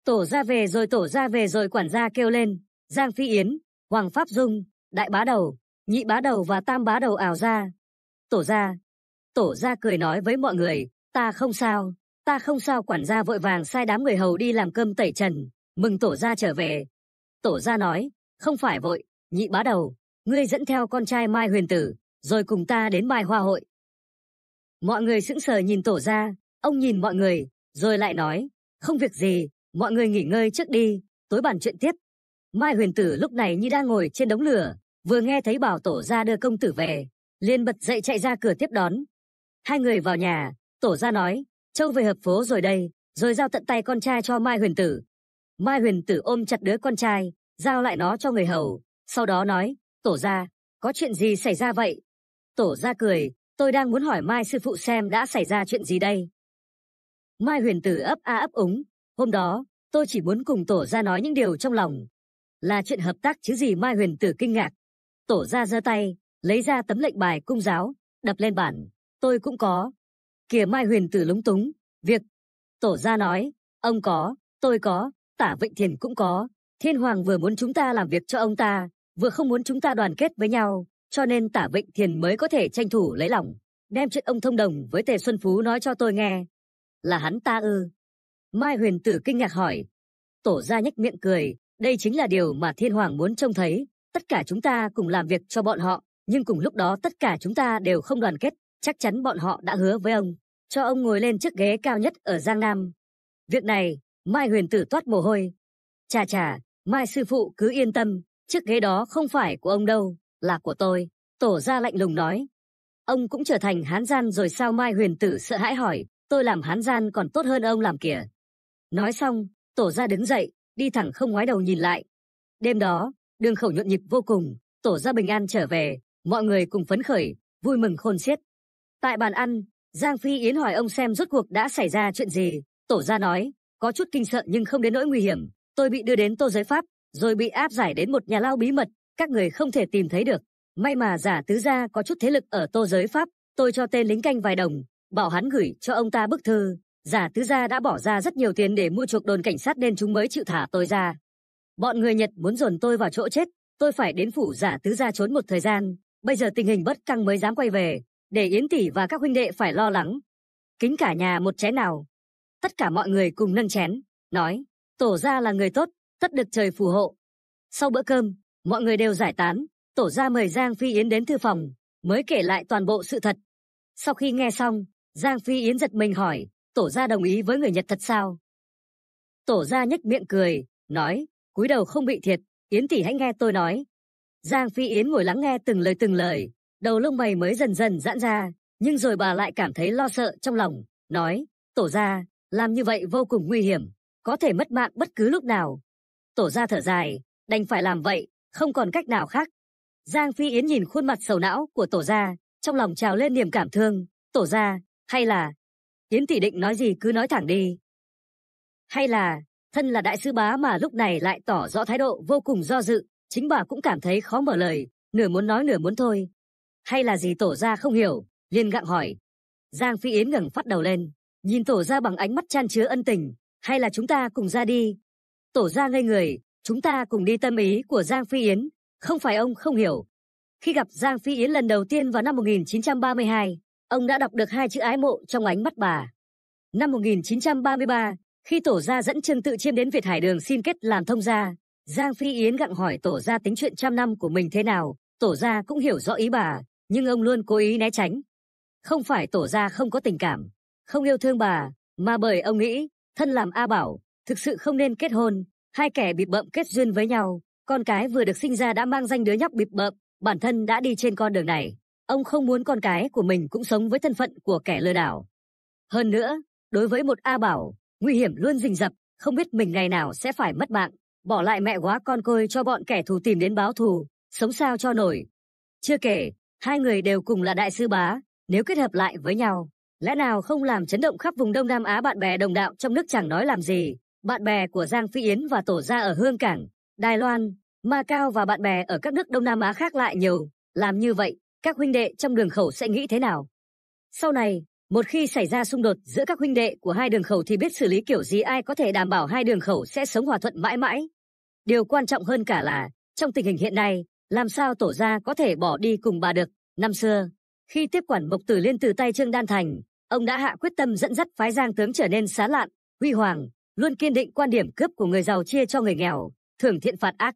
tổ gia về rồi tổ gia về rồi quản gia kêu lên giang phi yến hoàng pháp dung đại bá đầu nhị bá đầu và tam bá đầu ảo ra tổ gia tổ gia cười nói với mọi người Ta không sao, ta không sao quản gia vội vàng sai đám người hầu đi làm cơm tẩy trần, mừng tổ gia trở về. Tổ gia nói, không phải vội, nhị bá đầu, ngươi dẫn theo con trai Mai Huyền Tử, rồi cùng ta đến Mai Hoa Hội. Mọi người sững sờ nhìn tổ gia, ông nhìn mọi người, rồi lại nói, không việc gì, mọi người nghỉ ngơi trước đi, tối bàn chuyện tiếp. Mai Huyền Tử lúc này như đang ngồi trên đống lửa, vừa nghe thấy bảo tổ gia đưa công tử về, liền bật dậy chạy ra cửa tiếp đón. Hai người vào nhà, Tổ gia nói, trông về hợp phố rồi đây, rồi giao tận tay con trai cho Mai Huyền Tử. Mai Huyền Tử ôm chặt đứa con trai, giao lại nó cho người hầu, sau đó nói, tổ gia, có chuyện gì xảy ra vậy? Tổ gia cười, tôi đang muốn hỏi Mai sư phụ xem đã xảy ra chuyện gì đây. Mai Huyền Tử ấp a ấp úng, hôm đó, tôi chỉ muốn cùng tổ gia nói những điều trong lòng. Là chuyện hợp tác chứ gì Mai Huyền Tử kinh ngạc. Tổ gia giơ tay, lấy ra tấm lệnh bài cung giáo, đập lên bản, tôi cũng có, Kìa Mai Huyền Tử lúng túng, việc. Tổ gia nói, ông có, tôi có, tả Vịnh Thiền cũng có. Thiên Hoàng vừa muốn chúng ta làm việc cho ông ta, vừa không muốn chúng ta đoàn kết với nhau, cho nên tả Vịnh Thiền mới có thể tranh thủ lấy lòng. Đem chuyện ông thông đồng với Tề Xuân Phú nói cho tôi nghe. Là hắn ta ư. Mai Huyền Tử kinh ngạc hỏi. Tổ gia nhếch miệng cười, đây chính là điều mà Thiên Hoàng muốn trông thấy. Tất cả chúng ta cùng làm việc cho bọn họ, nhưng cùng lúc đó tất cả chúng ta đều không đoàn kết chắc chắn bọn họ đã hứa với ông, cho ông ngồi lên chiếc ghế cao nhất ở Giang Nam. Việc này, Mai huyền tử toát mồ hôi. Chà chà, Mai sư phụ cứ yên tâm, chiếc ghế đó không phải của ông đâu, là của tôi, tổ ra lạnh lùng nói. Ông cũng trở thành hán gian rồi sao Mai huyền tử sợ hãi hỏi, tôi làm hán gian còn tốt hơn ông làm kìa. Nói xong, tổ ra đứng dậy, đi thẳng không ngoái đầu nhìn lại. Đêm đó, đường khẩu nhộn nhịp vô cùng, tổ ra bình an trở về, mọi người cùng phấn khởi, vui mừng khôn xiết. Tại bàn ăn, Giang Phi Yến hỏi ông xem rốt cuộc đã xảy ra chuyện gì. Tổ gia nói, có chút kinh sợ nhưng không đến nỗi nguy hiểm. Tôi bị đưa đến tô giới Pháp, rồi bị áp giải đến một nhà lao bí mật, các người không thể tìm thấy được. May mà giả tứ gia có chút thế lực ở tô giới Pháp, tôi cho tên lính canh vài đồng, bảo hắn gửi cho ông ta bức thư. Giả tứ gia đã bỏ ra rất nhiều tiền để mua chuộc đồn cảnh sát nên chúng mới chịu thả tôi ra. Bọn người Nhật muốn dồn tôi vào chỗ chết, tôi phải đến phủ giả tứ gia trốn một thời gian. Bây giờ tình hình bất căng mới dám quay về, để Yến Tỷ và các huynh đệ phải lo lắng. Kính cả nhà một chén nào. Tất cả mọi người cùng nâng chén, nói, tổ gia là người tốt, tất được trời phù hộ. Sau bữa cơm, mọi người đều giải tán, tổ gia mời Giang Phi Yến đến thư phòng, mới kể lại toàn bộ sự thật. Sau khi nghe xong, Giang Phi Yến giật mình hỏi, tổ gia đồng ý với người Nhật thật sao? Tổ gia nhếch miệng cười, nói, cúi đầu không bị thiệt, Yến tỷ hãy nghe tôi nói. Giang Phi Yến ngồi lắng nghe từng lời từng lời, Đầu lông mày mới dần dần giãn ra, nhưng rồi bà lại cảm thấy lo sợ trong lòng, nói, tổ gia làm như vậy vô cùng nguy hiểm, có thể mất mạng bất cứ lúc nào. Tổ gia thở dài, đành phải làm vậy, không còn cách nào khác. Giang Phi Yến nhìn khuôn mặt sầu não của tổ gia trong lòng trào lên niềm cảm thương, tổ gia hay là, Yến tỷ định nói gì cứ nói thẳng đi. Hay là, thân là đại sứ bá mà lúc này lại tỏ rõ thái độ vô cùng do dự, chính bà cũng cảm thấy khó mở lời, nửa muốn nói nửa muốn thôi, hay là gì tổ ra không hiểu, liền gặng hỏi. Giang Phi Yến ngẩng phát đầu lên, nhìn tổ ra bằng ánh mắt chan chứa ân tình, hay là chúng ta cùng ra đi. Tổ ra ngây người, chúng ta cùng đi tâm ý của Giang Phi Yến, không phải ông không hiểu. Khi gặp Giang Phi Yến lần đầu tiên vào năm 1932, ông đã đọc được hai chữ ái mộ trong ánh mắt bà. Năm 1933, khi tổ gia dẫn Trương Tự Chiêm đến Việt Hải Đường xin kết làm thông gia, Giang Phi Yến gặng hỏi tổ gia tính chuyện trăm năm của mình thế nào, tổ gia cũng hiểu rõ ý bà, nhưng ông luôn cố ý né tránh. Không phải tổ gia không có tình cảm, không yêu thương bà, mà bởi ông nghĩ, thân làm A Bảo, thực sự không nên kết hôn, hai kẻ bịp bợm kết duyên với nhau, con cái vừa được sinh ra đã mang danh đứa nhóc bịp bợm, bản thân đã đi trên con đường này. Ông không muốn con cái của mình cũng sống với thân phận của kẻ lừa đảo. Hơn nữa, đối với một A Bảo, nguy hiểm luôn rình rập, không biết mình ngày nào sẽ phải mất mạng, bỏ lại mẹ quá con côi cho bọn kẻ thù tìm đến báo thù, sống sao cho nổi. Chưa kể, Hai người đều cùng là đại sư bá, nếu kết hợp lại với nhau, lẽ nào không làm chấn động khắp vùng Đông Nam Á bạn bè đồng đạo trong nước chẳng nói làm gì. Bạn bè của Giang Phi Yến và tổ gia ở Hương Cảng, Đài Loan, Macau và bạn bè ở các nước Đông Nam Á khác lại nhiều. Làm như vậy, các huynh đệ trong đường khẩu sẽ nghĩ thế nào? Sau này, một khi xảy ra xung đột giữa các huynh đệ của hai đường khẩu thì biết xử lý kiểu gì ai có thể đảm bảo hai đường khẩu sẽ sống hòa thuận mãi mãi. Điều quan trọng hơn cả là, trong tình hình hiện nay, làm sao tổ gia có thể bỏ đi cùng bà được. Năm xưa, khi tiếp quản Mộc Tử Liên từ tay Trương Đan Thành, ông đã hạ quyết tâm dẫn dắt phái Giang tướng trở nên xá lạn, huy hoàng, luôn kiên định quan điểm cướp của người giàu chia cho người nghèo, thưởng thiện phạt ác.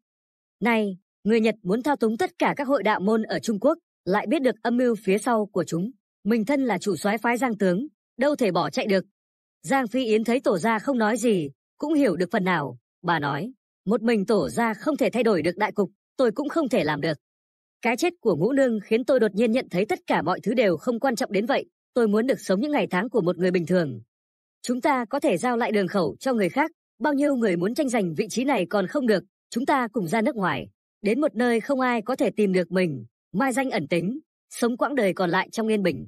Nay, người Nhật muốn thao túng tất cả các hội đạo môn ở Trung Quốc, lại biết được âm mưu phía sau của chúng. Mình thân là chủ soái phái Giang tướng, đâu thể bỏ chạy được. Giang Phi Yến thấy tổ gia không nói gì, cũng hiểu được phần nào. Bà nói, một mình tổ gia không thể thay đổi được đại cục, tôi cũng không thể làm được. Cái chết của ngũ nương khiến tôi đột nhiên nhận thấy tất cả mọi thứ đều không quan trọng đến vậy. Tôi muốn được sống những ngày tháng của một người bình thường. Chúng ta có thể giao lại đường khẩu cho người khác. Bao nhiêu người muốn tranh giành vị trí này còn không được. Chúng ta cùng ra nước ngoài. Đến một nơi không ai có thể tìm được mình. Mai danh ẩn tính. Sống quãng đời còn lại trong yên bình.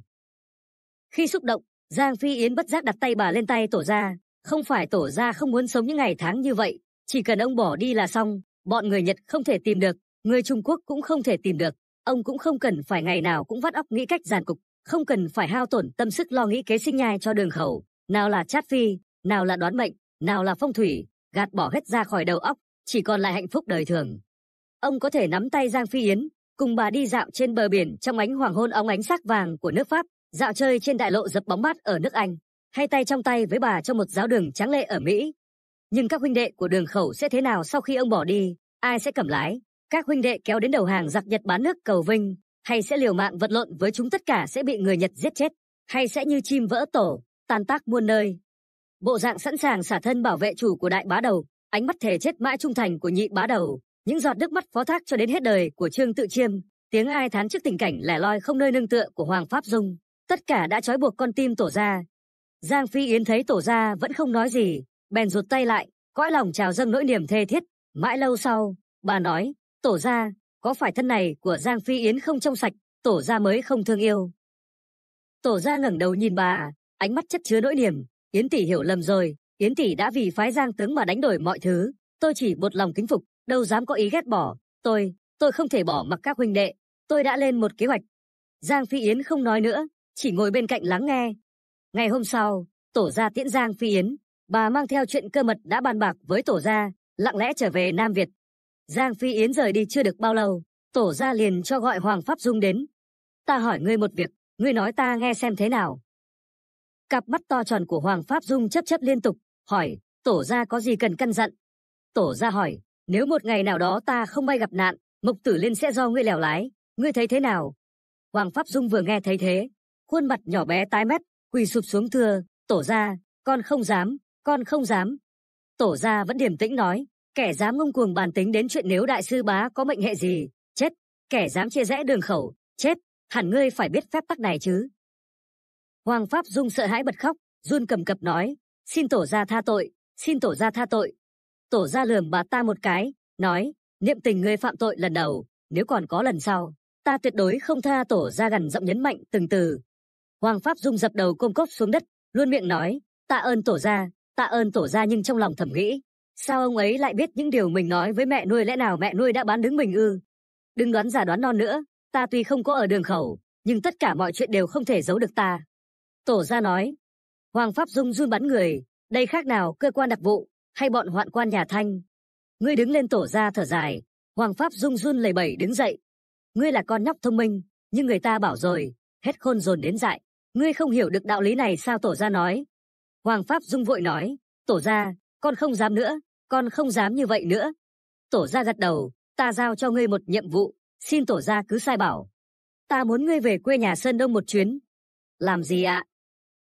Khi xúc động, Giang Phi Yến bất giác đặt tay bà lên tay tổ ra. Không phải tổ ra không muốn sống những ngày tháng như vậy. Chỉ cần ông bỏ đi là xong. Bọn người Nhật không thể tìm được, người Trung Quốc cũng không thể tìm được. Ông cũng không cần phải ngày nào cũng vắt óc nghĩ cách giàn cục, không cần phải hao tổn tâm sức lo nghĩ kế sinh nhai cho đường khẩu. Nào là chát phi, nào là đoán mệnh, nào là phong thủy, gạt bỏ hết ra khỏi đầu óc, chỉ còn lại hạnh phúc đời thường. Ông có thể nắm tay Giang Phi Yến, cùng bà đi dạo trên bờ biển trong ánh hoàng hôn óng ánh sắc vàng của nước Pháp, dạo chơi trên đại lộ dập bóng mát ở nước Anh, hay tay trong tay với bà trong một giáo đường tráng lệ ở Mỹ, nhưng các huynh đệ của đường khẩu sẽ thế nào sau khi ông bỏ đi? Ai sẽ cầm lái? Các huynh đệ kéo đến đầu hàng giặc Nhật bán nước cầu vinh? Hay sẽ liều mạng vật lộn với chúng tất cả sẽ bị người Nhật giết chết? Hay sẽ như chim vỡ tổ, tan tác muôn nơi? Bộ dạng sẵn sàng xả thân bảo vệ chủ của đại bá đầu, ánh mắt thể chết mãi trung thành của nhị bá đầu, những giọt nước mắt phó thác cho đến hết đời của Trương Tự Chiêm, tiếng ai thán trước tình cảnh lẻ loi không nơi nương tựa của Hoàng Pháp Dung, tất cả đã trói buộc con tim tổ gia. Giang Phi Yến thấy tổ gia vẫn không nói gì, bèn rụt tay lại, cõi lòng trào dâng nỗi niềm thê thiết. Mãi lâu sau, bà nói, tổ gia có phải thân này của Giang Phi Yến không trong sạch, tổ gia mới không thương yêu. Tổ gia ngẩng đầu nhìn bà, ánh mắt chất chứa nỗi niềm, Yến tỷ hiểu lầm rồi, Yến tỷ đã vì phái Giang tướng mà đánh đổi mọi thứ, tôi chỉ một lòng kính phục, đâu dám có ý ghét bỏ, tôi, tôi không thể bỏ mặc các huynh đệ, tôi đã lên một kế hoạch. Giang Phi Yến không nói nữa, chỉ ngồi bên cạnh lắng nghe. Ngày hôm sau, tổ gia tiễn Giang Phi Yến, bà mang theo chuyện cơ mật đã bàn bạc với tổ gia, lặng lẽ trở về Nam Việt. Giang Phi Yến rời đi chưa được bao lâu, tổ gia liền cho gọi Hoàng Pháp Dung đến. Ta hỏi ngươi một việc, ngươi nói ta nghe xem thế nào. Cặp mắt to tròn của Hoàng Pháp Dung chấp chấp liên tục, hỏi, tổ gia có gì cần căn dặn? Tổ gia hỏi, nếu một ngày nào đó ta không may gặp nạn, Mộc Tử Liên sẽ do ngươi lèo lái, ngươi thấy thế nào? Hoàng Pháp Dung vừa nghe thấy thế, khuôn mặt nhỏ bé tái mét, quỳ sụp xuống thưa, tổ gia, con không dám, con không dám. Tổ gia vẫn điềm tĩnh nói, kẻ dám ngông cuồng bàn tính đến chuyện nếu đại sư bá có mệnh hệ gì, chết, kẻ dám chia rẽ đường khẩu, chết, hẳn ngươi phải biết phép tắc này chứ. Hoàng Pháp Dung sợ hãi bật khóc, run cầm cập nói, xin tổ gia tha tội, xin tổ gia tha tội. Tổ gia lườm bà ta một cái, nói, niệm tình ngươi phạm tội lần đầu, nếu còn có lần sau, ta tuyệt đối không tha tổ gia gần giọng nhấn mạnh từng từ. Hoàng Pháp Dung dập đầu côm cốc xuống đất, luôn miệng nói, tạ ơn tổ gia, tạ ơn tổ ra nhưng trong lòng thầm nghĩ. Sao ông ấy lại biết những điều mình nói với mẹ nuôi lẽ nào mẹ nuôi đã bán đứng mình ư? Đừng đoán giả đoán non nữa, ta tuy không có ở đường khẩu, nhưng tất cả mọi chuyện đều không thể giấu được ta. Tổ ra nói, Hoàng Pháp Dung run bắn người, đây khác nào cơ quan đặc vụ, hay bọn hoạn quan nhà Thanh. Ngươi đứng lên tổ ra thở dài, Hoàng Pháp Dung run lầy bẩy đứng dậy. Ngươi là con nhóc thông minh, nhưng người ta bảo rồi, hết khôn dồn đến dại. Ngươi không hiểu được đạo lý này sao tổ ra nói, Hoàng Pháp Dung vội nói, tổ ra, con không dám nữa, con không dám như vậy nữa. Tổ ra gật đầu, ta giao cho ngươi một nhiệm vụ, xin tổ ra cứ sai bảo. Ta muốn ngươi về quê nhà Sơn Đông một chuyến. Làm gì ạ?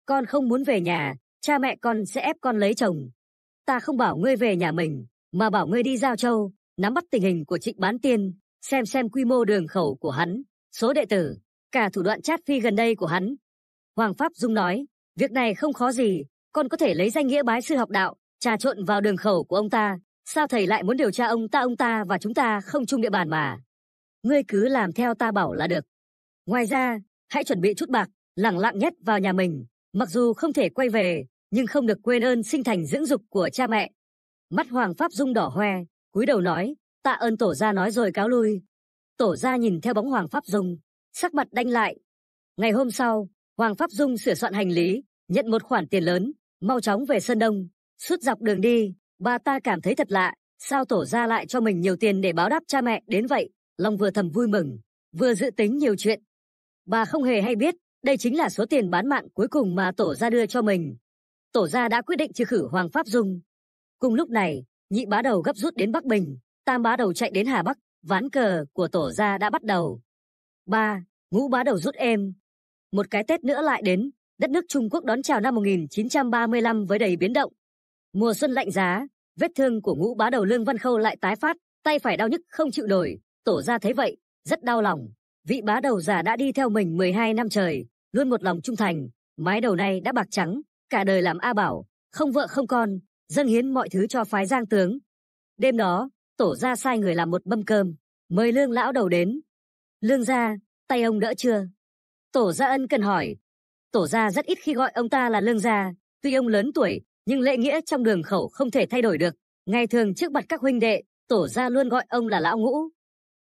Con không muốn về nhà, cha mẹ con sẽ ép con lấy chồng. Ta không bảo ngươi về nhà mình, mà bảo ngươi đi giao châu, nắm bắt tình hình của trịnh bán tiên, xem xem quy mô đường khẩu của hắn, số đệ tử, cả thủ đoạn chat phi gần đây của hắn. Hoàng Pháp Dung nói, việc này không khó gì, con có thể lấy danh nghĩa bái sư học đạo, trà trộn vào đường khẩu của ông ta. Sao thầy lại muốn điều tra ông ta ông ta và chúng ta không chung địa bàn mà? Ngươi cứ làm theo ta bảo là được. Ngoài ra, hãy chuẩn bị chút bạc, lẳng lặng nhất vào nhà mình. Mặc dù không thể quay về, nhưng không được quên ơn sinh thành dưỡng dục của cha mẹ. Mắt Hoàng Pháp Dung đỏ hoe, cúi đầu nói, tạ ơn tổ gia nói rồi cáo lui. Tổ gia nhìn theo bóng Hoàng Pháp Dung, sắc mặt đanh lại. Ngày hôm sau, Hoàng Pháp Dung sửa soạn hành lý, nhận một khoản tiền lớn, mau chóng về sân Đông. Suốt dọc đường đi, bà ta cảm thấy thật lạ, sao tổ ra lại cho mình nhiều tiền để báo đáp cha mẹ đến vậy. Long vừa thầm vui mừng, vừa dự tính nhiều chuyện. Bà không hề hay biết, đây chính là số tiền bán mạng cuối cùng mà tổ ra đưa cho mình. Tổ ra đã quyết định trừ khử Hoàng Pháp Dung. Cùng lúc này, nhị bá đầu gấp rút đến Bắc Bình, tam bá đầu chạy đến Hà Bắc, ván cờ của tổ ra đã bắt đầu. Ba, ngũ bá đầu rút êm. Một cái Tết nữa lại đến, đất nước Trung Quốc đón chào năm 1935 với đầy biến động. Mùa xuân lạnh giá, vết thương của ngũ bá đầu Lương Văn Khâu lại tái phát, tay phải đau nhức không chịu nổi, tổ ra thấy vậy, rất đau lòng. Vị bá đầu già đã đi theo mình 12 năm trời, luôn một lòng trung thành, mái đầu này đã bạc trắng, cả đời làm A Bảo, không vợ không con, dâng hiến mọi thứ cho phái giang tướng. Đêm đó, tổ ra sai người làm một bâm cơm, mời lương lão đầu đến. Lương ra, tay ông đỡ chưa? Tổ ra ân cần hỏi, Tổ gia rất ít khi gọi ông ta là lương gia, tuy ông lớn tuổi, nhưng lễ nghĩa trong đường khẩu không thể thay đổi được. Ngày thường trước mặt các huynh đệ, tổ gia luôn gọi ông là lão ngũ.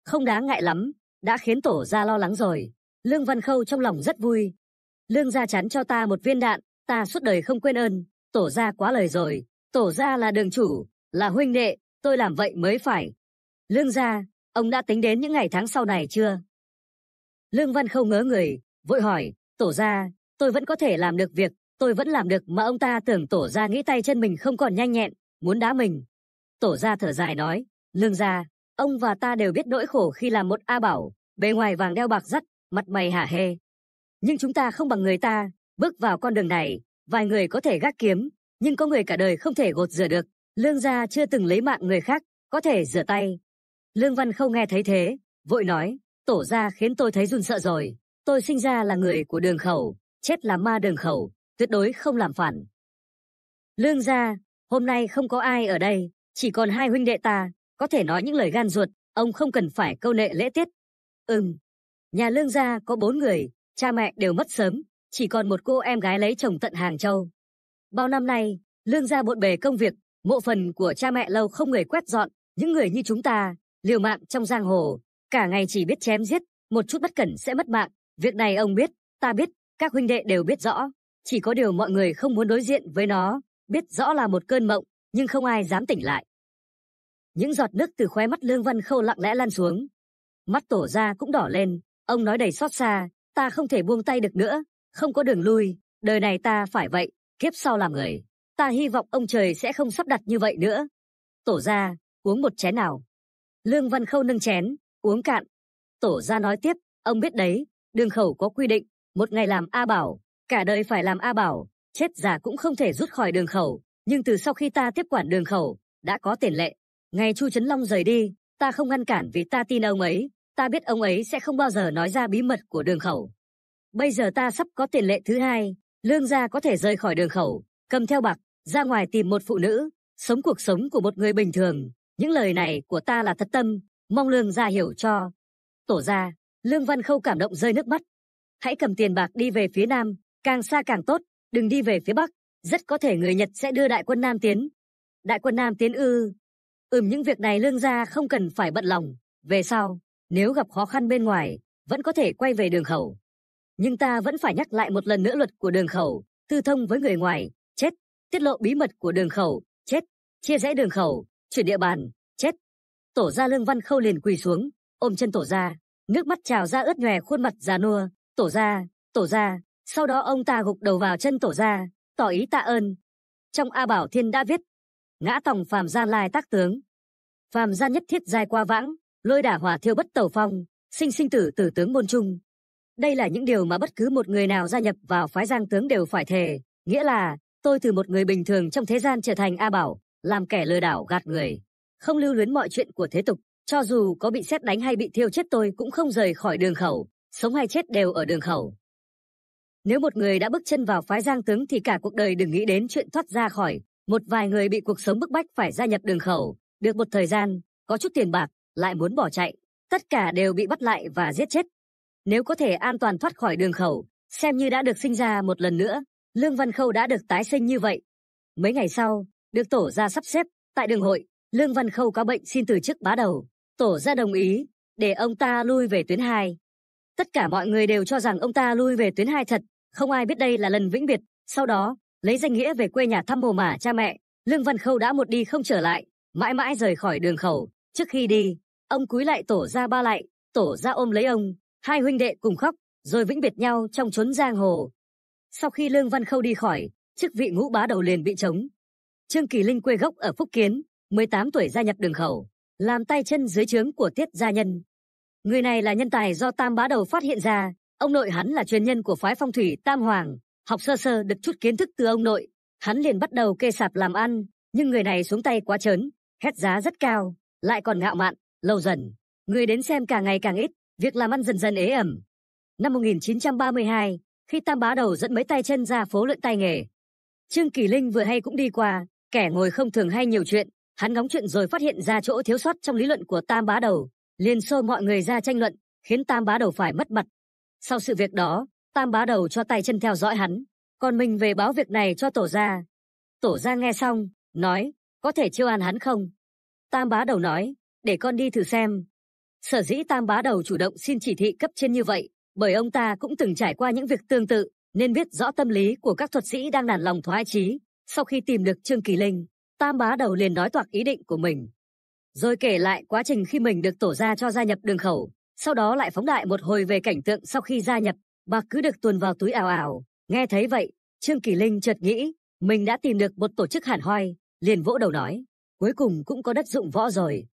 Không đáng ngại lắm, đã khiến tổ gia lo lắng rồi. Lương Văn Khâu trong lòng rất vui. Lương gia chắn cho ta một viên đạn, ta suốt đời không quên ơn. Tổ gia quá lời rồi, tổ gia là đường chủ, là huynh đệ, tôi làm vậy mới phải. Lương gia, ông đã tính đến những ngày tháng sau này chưa? Lương Văn Khâu ngớ người, vội hỏi, tổ gia, tôi vẫn có thể làm được việc, tôi vẫn làm được mà ông ta tưởng tổ gia nghĩ tay chân mình không còn nhanh nhẹn, muốn đá mình. Tổ gia thở dài nói, lương gia ông và ta đều biết nỗi khổ khi làm một A Bảo, bề ngoài vàng đeo bạc rắt, mặt mày hả hê. Nhưng chúng ta không bằng người ta, bước vào con đường này, vài người có thể gác kiếm, nhưng có người cả đời không thể gột rửa được, lương gia chưa từng lấy mạng người khác, có thể rửa tay. Lương Văn không nghe thấy thế, vội nói, tổ gia khiến tôi thấy run sợ rồi, tôi sinh ra là người của đường khẩu, chết là ma đường khẩu, tuyệt đối không làm phản. Lương gia, hôm nay không có ai ở đây, chỉ còn hai huynh đệ ta, có thể nói những lời gan ruột, ông không cần phải câu nệ lễ tiết. Ừm, nhà lương gia có bốn người, cha mẹ đều mất sớm, chỉ còn một cô em gái lấy chồng tận Hàng Châu. Bao năm nay, lương gia bộn bề công việc, mộ phần của cha mẹ lâu không người quét dọn, những người như chúng ta, liều mạng trong giang hồ, cả ngày chỉ biết chém giết, một chút bất cẩn sẽ mất mạng, việc này ông biết, ta biết, các huynh đệ đều biết rõ, chỉ có điều mọi người không muốn đối diện với nó, biết rõ là một cơn mộng, nhưng không ai dám tỉnh lại. Những giọt nước từ khóe mắt Lương Văn Khâu lặng lẽ lan xuống. Mắt tổ ra cũng đỏ lên, ông nói đầy xót xa, ta không thể buông tay được nữa, không có đường lui, đời này ta phải vậy, kiếp sau làm người. Ta hy vọng ông trời sẽ không sắp đặt như vậy nữa. Tổ ra, uống một chén nào. Lương Văn Khâu nâng chén, uống cạn. Tổ ra nói tiếp, ông biết đấy, đường khẩu có quy định, một ngày làm A Bảo, cả đời phải làm A Bảo, chết già cũng không thể rút khỏi đường khẩu, nhưng từ sau khi ta tiếp quản đường khẩu, đã có tiền lệ. Ngày Chu Trấn Long rời đi, ta không ngăn cản vì ta tin ông ấy, ta biết ông ấy sẽ không bao giờ nói ra bí mật của đường khẩu. Bây giờ ta sắp có tiền lệ thứ hai, lương gia có thể rời khỏi đường khẩu, cầm theo bạc, ra ngoài tìm một phụ nữ, sống cuộc sống của một người bình thường. Những lời này của ta là thật tâm, mong lương gia hiểu cho. Tổ gia, Lương Văn Khâu cảm động rơi nước mắt, hãy cầm tiền bạc đi về phía Nam, càng xa càng tốt, đừng đi về phía Bắc, rất có thể người Nhật sẽ đưa đại quân Nam tiến. Đại quân Nam tiến ư? Ừm những việc này lương gia không cần phải bận lòng, về sau, nếu gặp khó khăn bên ngoài, vẫn có thể quay về đường khẩu. Nhưng ta vẫn phải nhắc lại một lần nữa luật của đường khẩu, tư thông với người ngoài, chết, tiết lộ bí mật của đường khẩu, chết, chia rẽ đường khẩu, chuyển địa bàn, chết. Tổ gia Lương Văn Khâu liền quỳ xuống, ôm chân tổ gia, nước mắt trào ra ướt nhòe khuôn mặt già nua, Tổ gia, tổ gia, sau đó ông ta gục đầu vào chân tổ gia, tỏ ý tạ ơn. Trong A Bảo Thiên đã viết, ngã tòng phàm Gia lai tác tướng. Phàm Gia nhất thiết giai qua vãng, lôi đả hỏa thiêu bất tẩu phong, sinh sinh tử tử tướng môn trung. Đây là những điều mà bất cứ một người nào gia nhập vào phái giang tướng đều phải thề, nghĩa là tôi từ một người bình thường trong thế gian trở thành A Bảo, làm kẻ lừa đảo gạt người, không lưu luyến mọi chuyện của thế tục, cho dù có bị xét đánh hay bị thiêu chết tôi cũng không rời khỏi đường khẩu, sống hay chết đều ở đường khẩu. Nếu một người đã bước chân vào phái giang tướng thì cả cuộc đời đừng nghĩ đến chuyện thoát ra khỏi. Một vài người bị cuộc sống bức bách phải gia nhập đường khẩu, được một thời gian, có chút tiền bạc, lại muốn bỏ chạy. Tất cả đều bị bắt lại và giết chết. Nếu có thể an toàn thoát khỏi đường khẩu, xem như đã được sinh ra một lần nữa, Lương Văn Khâu đã được tái sinh như vậy. Mấy ngày sau, được tổ ra sắp xếp, tại đường hội, Lương Văn Khâu có bệnh xin từ chức bá đầu. Tổ ra đồng ý, để ông ta lui về tuyến 2. Tất cả mọi người đều cho rằng ông ta lui về tuyến hai thật, không ai biết đây là lần vĩnh biệt. Sau đó, lấy danh nghĩa về quê nhà thăm bồ mả cha mẹ, Lương Văn Khâu đã một đi không trở lại, mãi mãi rời khỏi đường khẩu. Trước khi đi, ông cúi lại tổ ra ba lại, tổ ra ôm lấy ông, hai huynh đệ cùng khóc, rồi vĩnh biệt nhau trong chốn giang hồ. Sau khi Lương Văn Khâu đi khỏi, chức vị ngũ bá đầu liền bị trống. Trương Kỳ Linh quê gốc ở Phúc Kiến, 18 tuổi gia nhập đường khẩu, làm tay chân dưới trướng của Tiết gia nhân, Người này là nhân tài do Tam Bá Đầu phát hiện ra, ông nội hắn là truyền nhân của phái phong thủy Tam Hoàng, học sơ sơ được chút kiến thức từ ông nội, hắn liền bắt đầu kê sạp làm ăn, nhưng người này xuống tay quá trớn, hét giá rất cao, lại còn ngạo mạn, lâu dần, người đến xem càng ngày càng ít, việc làm ăn dần dần ế ẩm. Năm 1932, khi Tam Bá Đầu dẫn mấy tay chân ra phố luyện tay nghề, Trương Kỳ Linh vừa hay cũng đi qua, kẻ ngồi không thường hay nhiều chuyện, hắn ngóng chuyện rồi phát hiện ra chỗ thiếu sót trong lý luận của Tam Bá Đầu, liền sôi mọi người ra tranh luận, khiến Tam Bá Đầu phải mất mặt. Sau sự việc đó, Tam Bá Đầu cho tay chân theo dõi hắn, còn mình về báo việc này cho Tổ gia. Tổ gia nghe xong, nói, có thể chiêu an hắn không? Tam Bá Đầu nói, để con đi thử xem. Sở dĩ Tam Bá Đầu chủ động xin chỉ thị cấp trên như vậy, bởi ông ta cũng từng trải qua những việc tương tự, nên biết rõ tâm lý của các thuật sĩ đang nản lòng thoái chí. Sau khi tìm được Trương Kỳ Linh, Tam Bá Đầu liền nói toạc ý định của mình. Rồi kể lại quá trình khi mình được tổ ra cho gia nhập đường khẩu, sau đó lại phóng đại một hồi về cảnh tượng sau khi gia nhập, bạc cứ được tuồn vào túi ảo ảo. Nghe thấy vậy, Trương Kỳ Linh chợt nghĩ, mình đã tìm được một tổ chức hẳn hoi, liền vỗ đầu nói, cuối cùng cũng có đất dụng võ rồi.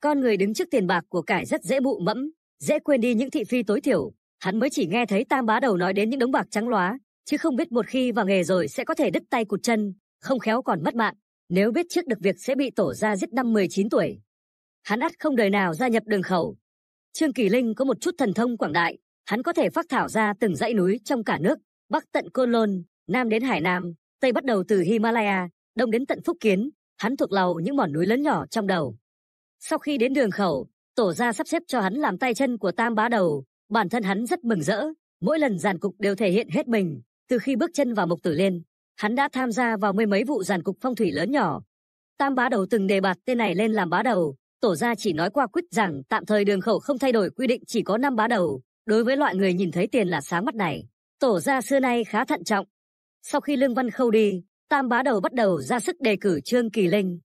Con người đứng trước tiền bạc của cải rất dễ bụ mẫm, dễ quên đi những thị phi tối thiểu. Hắn mới chỉ nghe thấy tam bá đầu nói đến những đống bạc trắng lóa, chứ không biết một khi vào nghề rồi sẽ có thể đứt tay cụt chân, không khéo còn mất mạng. Nếu biết trước được việc sẽ bị tổ ra giết năm 19 tuổi, hắn ắt không đời nào gia nhập đường khẩu. Trương Kỳ Linh có một chút thần thông quảng đại, hắn có thể phát thảo ra từng dãy núi trong cả nước, bắc tận Côn Lôn, nam đến Hải Nam, tây bắt đầu từ Himalaya, đông đến tận Phúc Kiến, hắn thuộc lầu những mỏn núi lớn nhỏ trong đầu. Sau khi đến đường khẩu, tổ gia sắp xếp cho hắn làm tay chân của tam bá đầu, bản thân hắn rất mừng rỡ, mỗi lần giàn cục đều thể hiện hết mình, từ khi bước chân vào mục tử liên, hắn đã tham gia vào mười mấy vụ giàn cục phong thủy lớn nhỏ. Tam bá đầu từng đề bạt tên này lên làm bá đầu, tổ gia chỉ nói qua quyết rằng tạm thời đường khẩu không thay đổi quy định chỉ có năm bá đầu. Đối với loại người nhìn thấy tiền là sáng mắt này, tổ gia xưa nay khá thận trọng. Sau khi Lương Văn Khâu đi, Tam bá đầu bắt đầu ra sức đề cử Trương Kỳ Linh.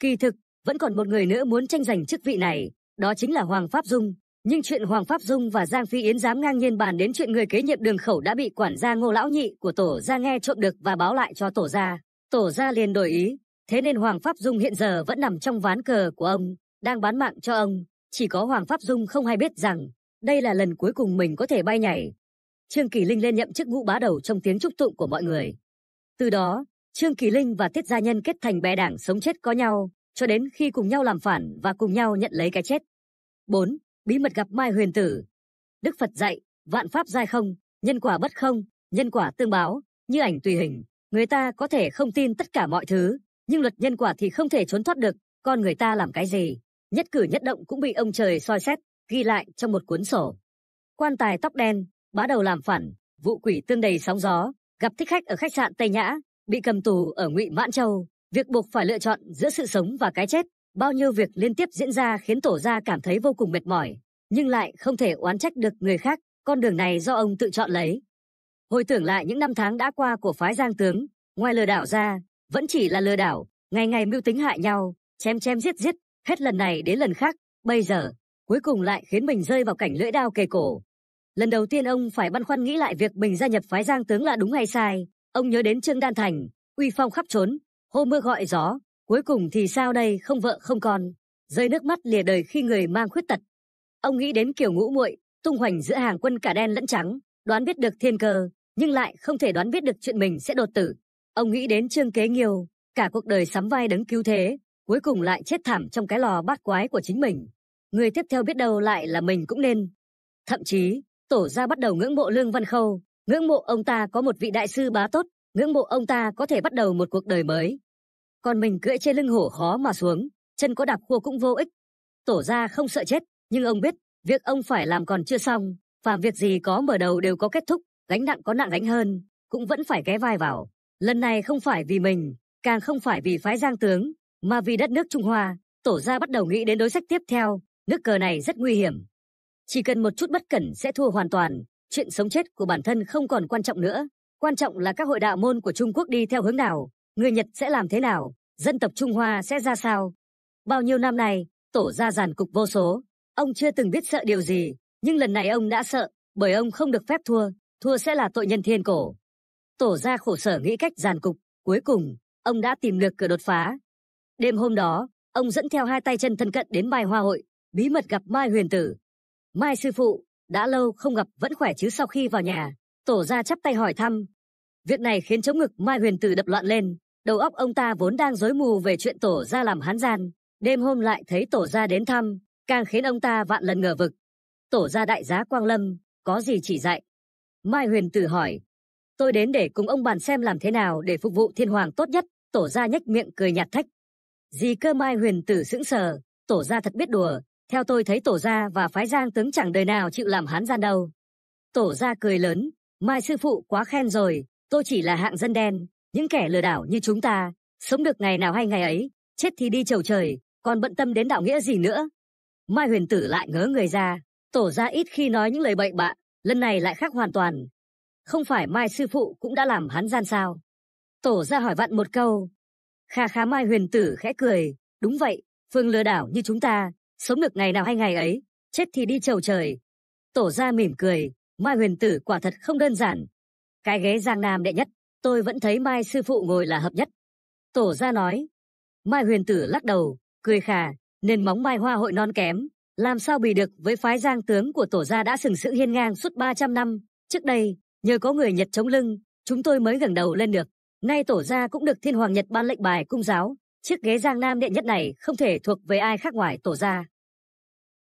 Kỳ thực, vẫn còn một người nữa muốn tranh giành chức vị này, đó chính là Hoàng Pháp Dung. Nhưng chuyện Hoàng Pháp Dung và Giang Phi Yến dám ngang nhiên bàn đến chuyện người kế nhiệm đường khẩu đã bị quản gia ngô lão nhị của tổ gia nghe trộm được và báo lại cho tổ gia. Tổ gia liền đổi ý, thế nên Hoàng Pháp Dung hiện giờ vẫn nằm trong ván cờ của ông, đang bán mạng cho ông. Chỉ có Hoàng Pháp Dung không hay biết rằng, đây là lần cuối cùng mình có thể bay nhảy. Trương Kỳ Linh lên nhậm chức ngũ bá đầu trong tiếng chúc tụng của mọi người. Từ đó, Trương Kỳ Linh và Tiết Gia Nhân kết thành bè đảng sống chết có nhau, cho đến khi cùng nhau làm phản và cùng nhau nhận lấy cái chết. 4 bí mật gặp Mai Huyền Tử. Đức Phật dạy, vạn pháp giai không, nhân quả bất không, nhân quả tương báo, như ảnh tùy hình. Người ta có thể không tin tất cả mọi thứ, nhưng luật nhân quả thì không thể trốn thoát được, con người ta làm cái gì. Nhất cử nhất động cũng bị ông trời soi xét, ghi lại trong một cuốn sổ. Quan tài tóc đen, bá đầu làm phản, vụ quỷ tương đầy sóng gió, gặp thích khách ở khách sạn Tây Nhã, bị cầm tù ở Ngụy Mãn Châu, việc buộc phải lựa chọn giữa sự sống và cái chết, Bao nhiêu việc liên tiếp diễn ra khiến tổ gia cảm thấy vô cùng mệt mỏi, nhưng lại không thể oán trách được người khác, con đường này do ông tự chọn lấy. Hồi tưởng lại những năm tháng đã qua của phái Giang Tướng, ngoài lừa đảo ra, vẫn chỉ là lừa đảo, ngày ngày mưu tính hại nhau, chém chém giết giết, hết lần này đến lần khác, bây giờ, cuối cùng lại khiến mình rơi vào cảnh lưỡi đao kề cổ. Lần đầu tiên ông phải băn khoăn nghĩ lại việc mình gia nhập phái Giang Tướng là đúng hay sai, ông nhớ đến Trương Đan Thành, uy phong khắp trốn, hô mưa gọi gió, Cuối cùng thì sao đây, không vợ không con, rơi nước mắt lìa đời khi người mang khuyết tật. Ông nghĩ đến kiểu ngũ muội, tung hoành giữa hàng quân cả đen lẫn trắng, đoán biết được thiên cơ, nhưng lại không thể đoán biết được chuyện mình sẽ đột tử. Ông nghĩ đến Trương Kế Nghiêu, cả cuộc đời sắm vai đấng cứu thế, cuối cùng lại chết thảm trong cái lò bát quái của chính mình. Người tiếp theo biết đâu lại là mình cũng nên. Thậm chí, tổ gia bắt đầu ngưỡng mộ Lương Văn Khâu, ngưỡng mộ ông ta có một vị đại sư bá tốt, ngưỡng mộ ông ta có thể bắt đầu một cuộc đời mới còn mình cưỡi trên lưng hổ khó mà xuống, chân có đạp khua cũng vô ích. Tổ ra không sợ chết, nhưng ông biết, việc ông phải làm còn chưa xong, và việc gì có mở đầu đều có kết thúc, gánh nặng có nặng gánh hơn, cũng vẫn phải ghé vai vào. Lần này không phải vì mình, càng không phải vì phái giang tướng, mà vì đất nước Trung Hoa, tổ ra bắt đầu nghĩ đến đối sách tiếp theo, nước cờ này rất nguy hiểm. Chỉ cần một chút bất cẩn sẽ thua hoàn toàn, chuyện sống chết của bản thân không còn quan trọng nữa, quan trọng là các hội đạo môn của Trung Quốc đi theo hướng nào, người Nhật sẽ làm thế nào, dân tộc Trung Hoa sẽ ra sao. Bao nhiêu năm nay, tổ ra giàn cục vô số, ông chưa từng biết sợ điều gì, nhưng lần này ông đã sợ, bởi ông không được phép thua, thua sẽ là tội nhân thiên cổ. Tổ ra khổ sở nghĩ cách giàn cục, cuối cùng, ông đã tìm được cửa đột phá. Đêm hôm đó, ông dẫn theo hai tay chân thân cận đến Mai Hoa Hội, bí mật gặp Mai Huyền Tử. Mai sư phụ, đã lâu không gặp vẫn khỏe chứ sau khi vào nhà, tổ ra chắp tay hỏi thăm. Việc này khiến chống ngực Mai Huyền Tử đập loạn lên, Đầu óc ông ta vốn đang rối mù về chuyện tổ gia làm hán gian, đêm hôm lại thấy tổ gia đến thăm, càng khiến ông ta vạn lần ngờ vực. Tổ gia đại giá Quang Lâm, có gì chỉ dạy? Mai Huyền Tử hỏi. Tôi đến để cùng ông bàn xem làm thế nào để phục vụ thiên hoàng tốt nhất, tổ gia nhếch miệng cười nhạt thách. Gì cơ Mai Huyền Tử sững sờ, tổ gia thật biết đùa, theo tôi thấy tổ gia và phái giang tướng chẳng đời nào chịu làm hán gian đâu. Tổ gia cười lớn, Mai sư phụ quá khen rồi, tôi chỉ là hạng dân đen, những kẻ lừa đảo như chúng ta, sống được ngày nào hay ngày ấy, chết thì đi chầu trời, còn bận tâm đến đạo nghĩa gì nữa. Mai huyền tử lại ngớ người ra, tổ ra ít khi nói những lời bậy bạ, lần này lại khác hoàn toàn. Không phải Mai sư phụ cũng đã làm hắn gian sao. Tổ ra hỏi vặn một câu. Kha khá Mai huyền tử khẽ cười, đúng vậy, phương lừa đảo như chúng ta, sống được ngày nào hay ngày ấy, chết thì đi chầu trời. Tổ ra mỉm cười, Mai huyền tử quả thật không đơn giản. Cái ghế Giang Nam đệ nhất, Tôi vẫn thấy Mai sư phụ ngồi là hợp nhất. Tổ gia nói. Mai huyền tử lắc đầu, cười khà, nên móng Mai hoa hội non kém. Làm sao bì được với phái giang tướng của tổ gia đã sừng sững hiên ngang suốt 300 năm. Trước đây, nhờ có người Nhật chống lưng, chúng tôi mới gần đầu lên được. Nay tổ gia cũng được thiên hoàng Nhật ban lệnh bài cung giáo. Chiếc ghế giang nam đệ nhất này không thể thuộc về ai khác ngoài tổ gia.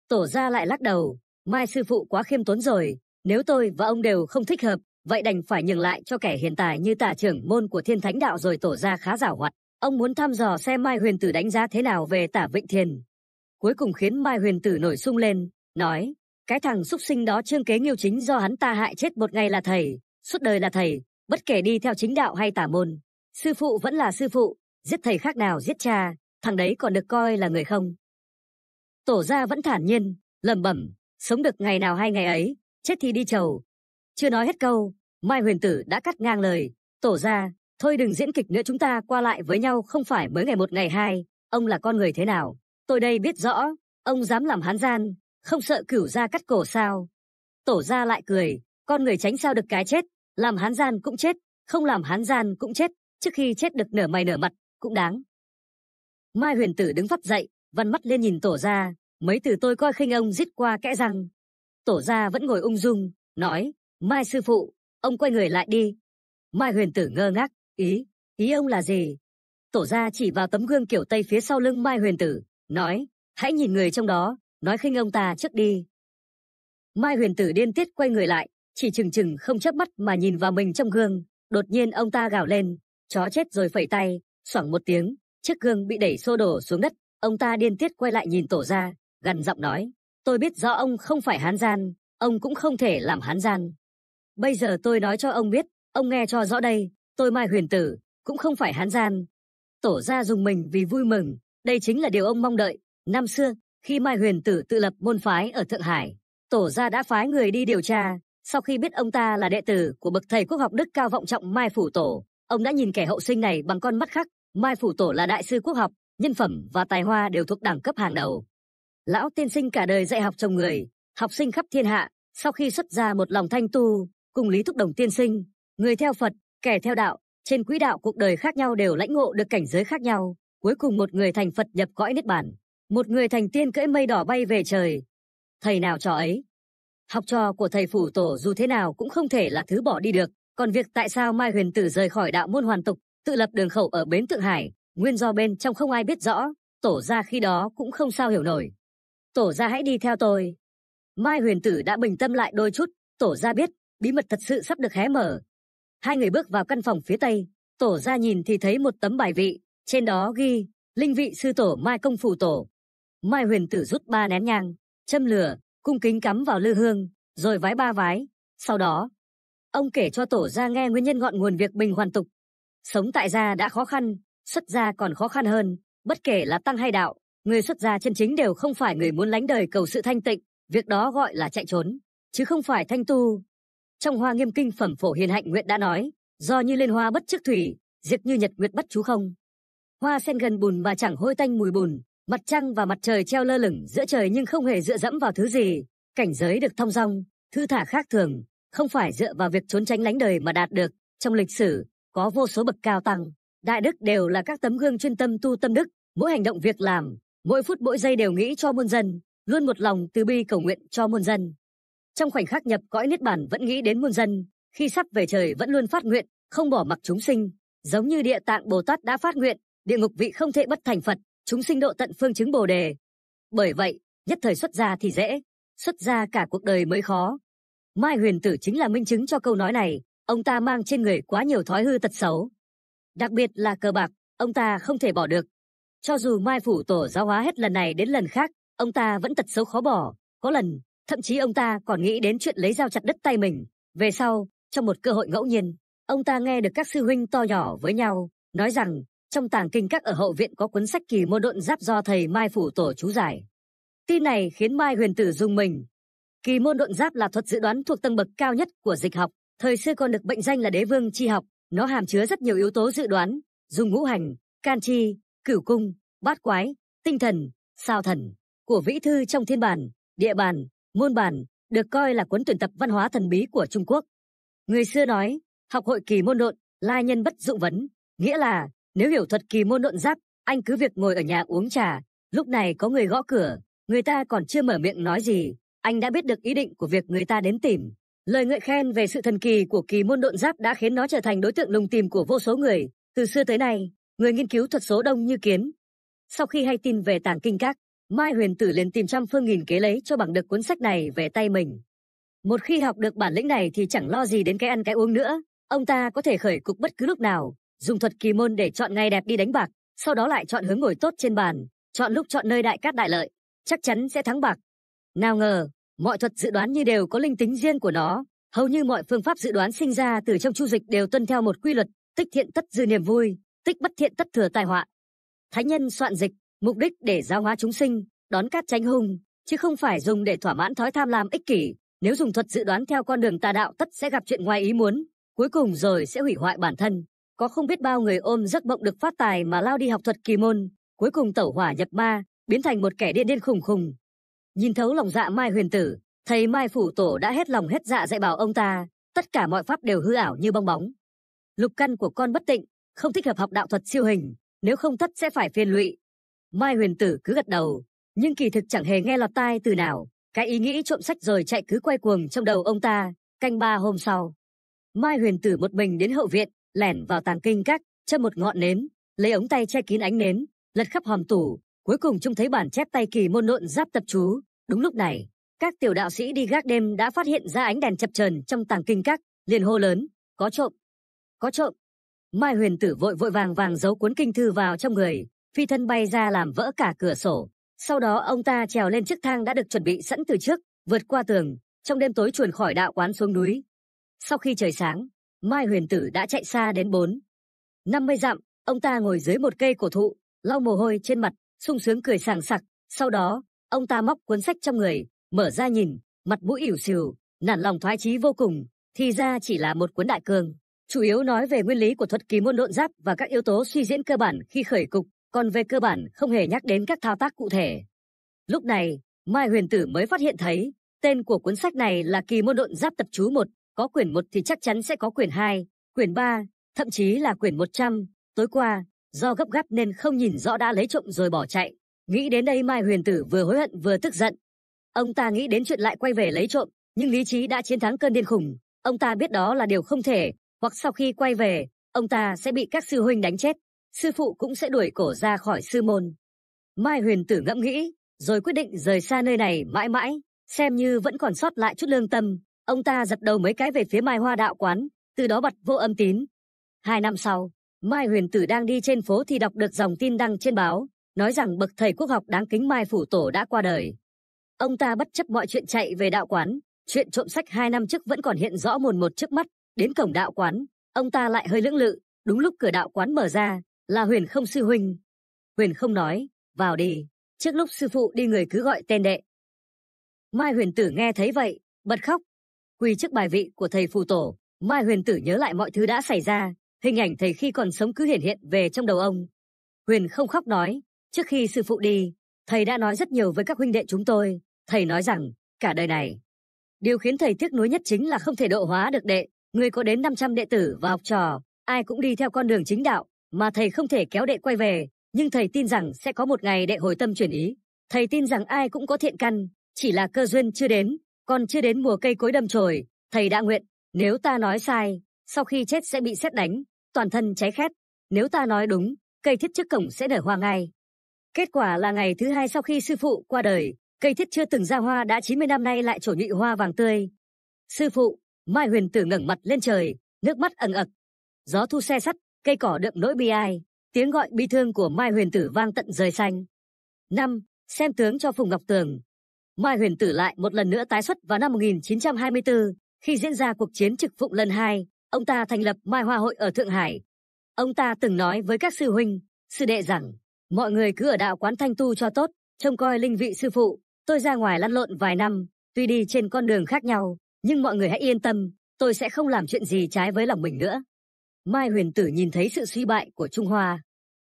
Tổ gia lại lắc đầu, Mai sư phụ quá khiêm tốn rồi, nếu tôi và ông đều không thích hợp, vậy đành phải nhường lại cho kẻ hiện tài như tả trưởng môn của thiên thánh đạo rồi tổ ra khá giảo hoạt. Ông muốn thăm dò xem Mai Huyền Tử đánh giá thế nào về tả Vịnh Thiền. Cuối cùng khiến Mai Huyền Tử nổi sung lên, nói, cái thằng xúc sinh đó trương kế nghiêu chính do hắn ta hại chết một ngày là thầy, suốt đời là thầy, bất kể đi theo chính đạo hay tả môn. Sư phụ vẫn là sư phụ, giết thầy khác nào giết cha, thằng đấy còn được coi là người không. Tổ gia vẫn thản nhiên, lầm bẩm, sống được ngày nào hay ngày ấy, chết thì đi chầu, chưa nói hết câu, Mai Huyền Tử đã cắt ngang lời, "Tổ gia, thôi đừng diễn kịch nữa chúng ta qua lại với nhau không phải mới ngày một ngày hai, ông là con người thế nào, tôi đây biết rõ, ông dám làm hán gian, không sợ cửu gia cắt cổ sao?" Tổ gia lại cười, "Con người tránh sao được cái chết, làm hán gian cũng chết, không làm hán gian cũng chết, trước khi chết được nở mày nở mặt cũng đáng." Mai Huyền Tử đứng phát dậy, văn mắt lên nhìn tổ gia, mấy từ tôi coi khinh ông giết qua kẽ răng. Tổ gia vẫn ngồi ung dung, nói, Mai sư phụ, ông quay người lại đi. Mai huyền tử ngơ ngác, ý, ý ông là gì? Tổ ra chỉ vào tấm gương kiểu Tây phía sau lưng Mai huyền tử, nói, hãy nhìn người trong đó, nói khinh ông ta trước đi. Mai huyền tử điên tiết quay người lại, chỉ chừng chừng không chớp mắt mà nhìn vào mình trong gương. Đột nhiên ông ta gào lên, chó chết rồi phẩy tay, xoảng một tiếng, chiếc gương bị đẩy xô đổ xuống đất. Ông ta điên tiết quay lại nhìn tổ ra, gần giọng nói, tôi biết rõ ông không phải hán gian, ông cũng không thể làm hán gian. Bây giờ tôi nói cho ông biết, ông nghe cho rõ đây, tôi Mai Huyền Tử, cũng không phải hán gian. Tổ gia dùng mình vì vui mừng, đây chính là điều ông mong đợi. Năm xưa, khi Mai Huyền Tử tự lập môn phái ở Thượng Hải, tổ gia đã phái người đi điều tra. Sau khi biết ông ta là đệ tử của bậc thầy quốc học đức cao vọng trọng Mai Phủ Tổ, ông đã nhìn kẻ hậu sinh này bằng con mắt khác. Mai Phủ Tổ là đại sư quốc học, nhân phẩm và tài hoa đều thuộc đẳng cấp hàng đầu. Lão tiên sinh cả đời dạy học chồng người, học sinh khắp thiên hạ, sau khi xuất ra một lòng thanh tu, cùng Lý Thúc Đồng tiên sinh, người theo Phật, kẻ theo đạo, trên quỹ đạo cuộc đời khác nhau đều lãnh ngộ được cảnh giới khác nhau, cuối cùng một người thành Phật nhập cõi niết bàn, một người thành tiên cưỡi mây đỏ bay về trời. Thầy nào trò ấy? Học trò của thầy phủ tổ dù thế nào cũng không thể là thứ bỏ đi được, còn việc tại sao Mai Huyền Tử rời khỏi đạo môn hoàn tục, tự lập đường khẩu ở bến Thượng Hải, nguyên do bên trong không ai biết rõ, tổ gia khi đó cũng không sao hiểu nổi. Tổ gia hãy đi theo tôi. Mai Huyền Tử đã bình tâm lại đôi chút, tổ gia biết bí mật thật sự sắp được hé mở. Hai người bước vào căn phòng phía tây, tổ ra nhìn thì thấy một tấm bài vị, trên đó ghi, linh vị sư tổ Mai Công Phủ Tổ. Mai huyền tử rút ba nén nhang, châm lửa, cung kính cắm vào lư hương, rồi vái ba vái. Sau đó, ông kể cho tổ ra nghe nguyên nhân ngọn nguồn việc bình hoàn tục. Sống tại gia đã khó khăn, xuất gia còn khó khăn hơn, bất kể là tăng hay đạo, người xuất gia chân chính đều không phải người muốn lánh đời cầu sự thanh tịnh, việc đó gọi là chạy trốn, chứ không phải thanh tu, trong Hoa Nghiêm Kinh phẩm Phổ Hiền Hạnh Nguyện đã nói, do như liên hoa bất chức thủy, diệt như nhật nguyệt bất chú không. Hoa sen gần bùn mà chẳng hôi tanh mùi bùn, mặt trăng và mặt trời treo lơ lửng giữa trời nhưng không hề dựa dẫm vào thứ gì, cảnh giới được thông dong, thư thả khác thường, không phải dựa vào việc trốn tránh lánh đời mà đạt được. Trong lịch sử, có vô số bậc cao tăng, đại đức đều là các tấm gương chuyên tâm tu tâm đức, mỗi hành động việc làm, mỗi phút mỗi giây đều nghĩ cho muôn dân, luôn một lòng từ bi cầu nguyện cho muôn dân. Trong khoảnh khắc nhập cõi niết bàn vẫn nghĩ đến muôn dân, khi sắp về trời vẫn luôn phát nguyện, không bỏ mặc chúng sinh, giống như địa tạng Bồ Tát đã phát nguyện, địa ngục vị không thể bất thành Phật, chúng sinh độ tận phương chứng Bồ đề. Bởi vậy, nhất thời xuất gia thì dễ, xuất gia cả cuộc đời mới khó. Mai Huyền Tử chính là minh chứng cho câu nói này, ông ta mang trên người quá nhiều thói hư tật xấu. Đặc biệt là cờ bạc, ông ta không thể bỏ được. Cho dù Mai Phủ Tổ giáo hóa hết lần này đến lần khác, ông ta vẫn tật xấu khó bỏ, có lần Thậm chí ông ta còn nghĩ đến chuyện lấy dao chặt đứt tay mình. Về sau, trong một cơ hội ngẫu nhiên, ông ta nghe được các sư huynh to nhỏ với nhau, nói rằng trong tàng kinh các ở hậu viện có cuốn sách kỳ môn độn giáp do thầy Mai Phủ Tổ chú giải. Tin này khiến Mai Huyền Tử rung mình. Kỳ môn độn giáp là thuật dự đoán thuộc tầng bậc cao nhất của dịch học, thời xưa còn được mệnh danh là đế vương chi học, nó hàm chứa rất nhiều yếu tố dự đoán, dùng ngũ hành, can chi, cửu cung, bát quái, tinh thần, sao thần của vĩ thư trong thiên bản, địa bản. Môn bản được coi là cuốn tuyển tập văn hóa thần bí của Trung Quốc. Người xưa nói, học hội kỳ môn độn, lai nhân bất dụng vấn, nghĩa là nếu hiểu thuật kỳ môn độn giáp, anh cứ việc ngồi ở nhà uống trà, lúc này có người gõ cửa, người ta còn chưa mở miệng nói gì, anh đã biết được ý định của việc người ta đến tìm. Lời ngợi khen về sự thần kỳ của kỳ môn độn giáp đã khiến nó trở thành đối tượng lùng tìm của vô số người. Từ xưa tới nay, người nghiên cứu thuật số đông như kiến. Sau khi hay tin về tàng kinh các, Mai huyền tử liền tìm trăm phương nghìn kế lấy cho bằng được cuốn sách này về tay mình. Một khi học được bản lĩnh này thì chẳng lo gì đến cái ăn cái uống nữa. Ông ta có thể khởi cục bất cứ lúc nào, dùng thuật kỳ môn để chọn ngày đẹp đi đánh bạc, sau đó lại chọn hướng ngồi tốt trên bàn, chọn lúc chọn nơi đại cát đại lợi, chắc chắn sẽ thắng bạc. Nào ngờ, mọi thuật dự đoán như đều có linh tính riêng của nó, hầu như mọi phương pháp dự đoán sinh ra từ trong chu dịch đều tuân theo một quy luật, tích thiện tất dư niềm vui, tích bất thiện tất thừa tai họa. Thánh nhân soạn dịch, mục đích để giao hóa chúng sinh, đón cát tranh hùng, chứ không phải dùng để thỏa mãn thói tham lam ích kỷ. Nếu dùng thuật dự đoán theo con đường tà đạo tất sẽ gặp chuyện ngoài ý muốn, cuối cùng rồi sẽ hủy hoại bản thân. Có không biết bao người ôm giấc mộng được phát tài mà lao đi học thuật kỳ môn, cuối cùng tẩu hỏa nhập ma, biến thành một kẻ điên điên khùng khùng. Nhìn thấu lòng dạ Mai Huyền Tử, thầy Mai Phủ Tổ đã hết lòng hết dạ dạy bảo ông ta, tất cả mọi pháp đều hư ảo như bong bóng. Lục căn của con bất tịnh, không thích hợp học đạo thuật siêu hình, nếu không tất sẽ phải phiền lụy, Mai huyền tử cứ gật đầu, nhưng kỳ thực chẳng hề nghe lọt tai từ nào. Cái ý nghĩ trộm sách rồi chạy cứ quay cuồng trong đầu ông ta, canh ba hôm sau. Mai huyền tử một mình đến hậu viện, lẻn vào tàng kinh các, châm một ngọn nến, lấy ống tay che kín ánh nến, lật khắp hòm tủ, cuối cùng trông thấy bản chép tay kỳ môn nộn giáp tập chú. Đúng lúc này, các tiểu đạo sĩ đi gác đêm đã phát hiện ra ánh đèn chập chờn trong tàng kinh các, liền hô lớn, có trộm, có trộm. Mai huyền tử vội vội vàng vàng giấu cuốn kinh thư vào trong người, phi thân bay ra làm vỡ cả cửa sổ. Sau đó ông ta trèo lên chiếc thang đã được chuẩn bị sẵn từ trước, vượt qua tường, trong đêm tối chuồn khỏi đạo quán xuống núi. Sau khi trời sáng, Mai Huyền Tử đã chạy xa đến 4. 50 dặm, ông ta ngồi dưới một cây cổ thụ, lau mồ hôi trên mặt, sung sướng cười sảng sặc. Sau đó, ông ta móc cuốn sách trong người, mở ra nhìn, mặt mũi ỉu xìu, nản lòng thoái chí vô cùng. Thì ra chỉ là một cuốn đại cương, chủ yếu nói về nguyên lý của thuật ký môn độn giáp và các yếu tố suy diễn cơ bản khi khởi cục còn về cơ bản không hề nhắc đến các thao tác cụ thể. Lúc này, Mai Huyền Tử mới phát hiện thấy, tên của cuốn sách này là Kỳ môn độn giáp tập chú 1, có quyển 1 thì chắc chắn sẽ có quyển 2, quyển 3, thậm chí là quyển 100. Tối qua, do gấp gáp nên không nhìn rõ đã lấy trộm rồi bỏ chạy. Nghĩ đến đây Mai Huyền Tử vừa hối hận vừa tức giận. Ông ta nghĩ đến chuyện lại quay về lấy trộm, nhưng lý trí đã chiến thắng cơn điên khủng. Ông ta biết đó là điều không thể, hoặc sau khi quay về, ông ta sẽ bị các sư huynh đánh chết sư phụ cũng sẽ đuổi cổ ra khỏi sư môn. Mai huyền tử ngẫm nghĩ, rồi quyết định rời xa nơi này mãi mãi, xem như vẫn còn sót lại chút lương tâm. Ông ta giật đầu mấy cái về phía Mai Hoa Đạo Quán, từ đó bật vô âm tín. Hai năm sau, Mai huyền tử đang đi trên phố thì đọc được dòng tin đăng trên báo, nói rằng bậc thầy quốc học đáng kính Mai Phủ Tổ đã qua đời. Ông ta bất chấp mọi chuyện chạy về đạo quán, chuyện trộm sách hai năm trước vẫn còn hiện rõ mồn một trước mắt, đến cổng đạo quán, ông ta lại hơi lưỡng lự, đúng lúc cửa đạo quán mở ra, là Huyền không sư huynh. Huyền không nói, vào đi, trước lúc sư phụ đi người cứ gọi tên đệ. Mai huyền tử nghe thấy vậy, bật khóc. Quỳ trước bài vị của thầy phù tổ, Mai huyền tử nhớ lại mọi thứ đã xảy ra, hình ảnh thầy khi còn sống cứ hiện hiện về trong đầu ông. Huyền không khóc nói, trước khi sư phụ đi, thầy đã nói rất nhiều với các huynh đệ chúng tôi. Thầy nói rằng, cả đời này, điều khiến thầy tiếc nuối nhất chính là không thể độ hóa được đệ. Người có đến 500 đệ tử và học trò, ai cũng đi theo con đường chính đạo, mà thầy không thể kéo đệ quay về, nhưng thầy tin rằng sẽ có một ngày đệ hồi tâm chuyển ý. Thầy tin rằng ai cũng có thiện căn, chỉ là cơ duyên chưa đến, còn chưa đến mùa cây cối đâm chồi, thầy đã nguyện, nếu ta nói sai, sau khi chết sẽ bị xét đánh, toàn thân cháy khét, nếu ta nói đúng, cây thiết trước cổng sẽ nở hoa ngay. Kết quả là ngày thứ hai sau khi sư phụ qua đời, cây thiết chưa từng ra hoa đã 90 năm nay lại trổ nhụy hoa vàng tươi. Sư phụ, Mai Huyền Tử ngẩng mặt lên trời, nước mắt ẩn ực. Gió thu xe sắt, cây cỏ đậm nỗi bi ai, tiếng gọi bi thương của Mai Huyền Tử vang tận rời xanh. 5. Xem tướng cho Phùng Ngọc Tường Mai Huyền Tử lại một lần nữa tái xuất vào năm 1924, khi diễn ra cuộc chiến trực phụng lần 2, ông ta thành lập Mai Hoa Hội ở Thượng Hải. Ông ta từng nói với các sư huynh, sư đệ rằng, mọi người cứ ở đạo quán thanh tu cho tốt, trông coi linh vị sư phụ, tôi ra ngoài lăn lộn vài năm, tuy đi trên con đường khác nhau, nhưng mọi người hãy yên tâm, tôi sẽ không làm chuyện gì trái với lòng mình nữa. Mai huyền tử nhìn thấy sự suy bại của Trung Hoa.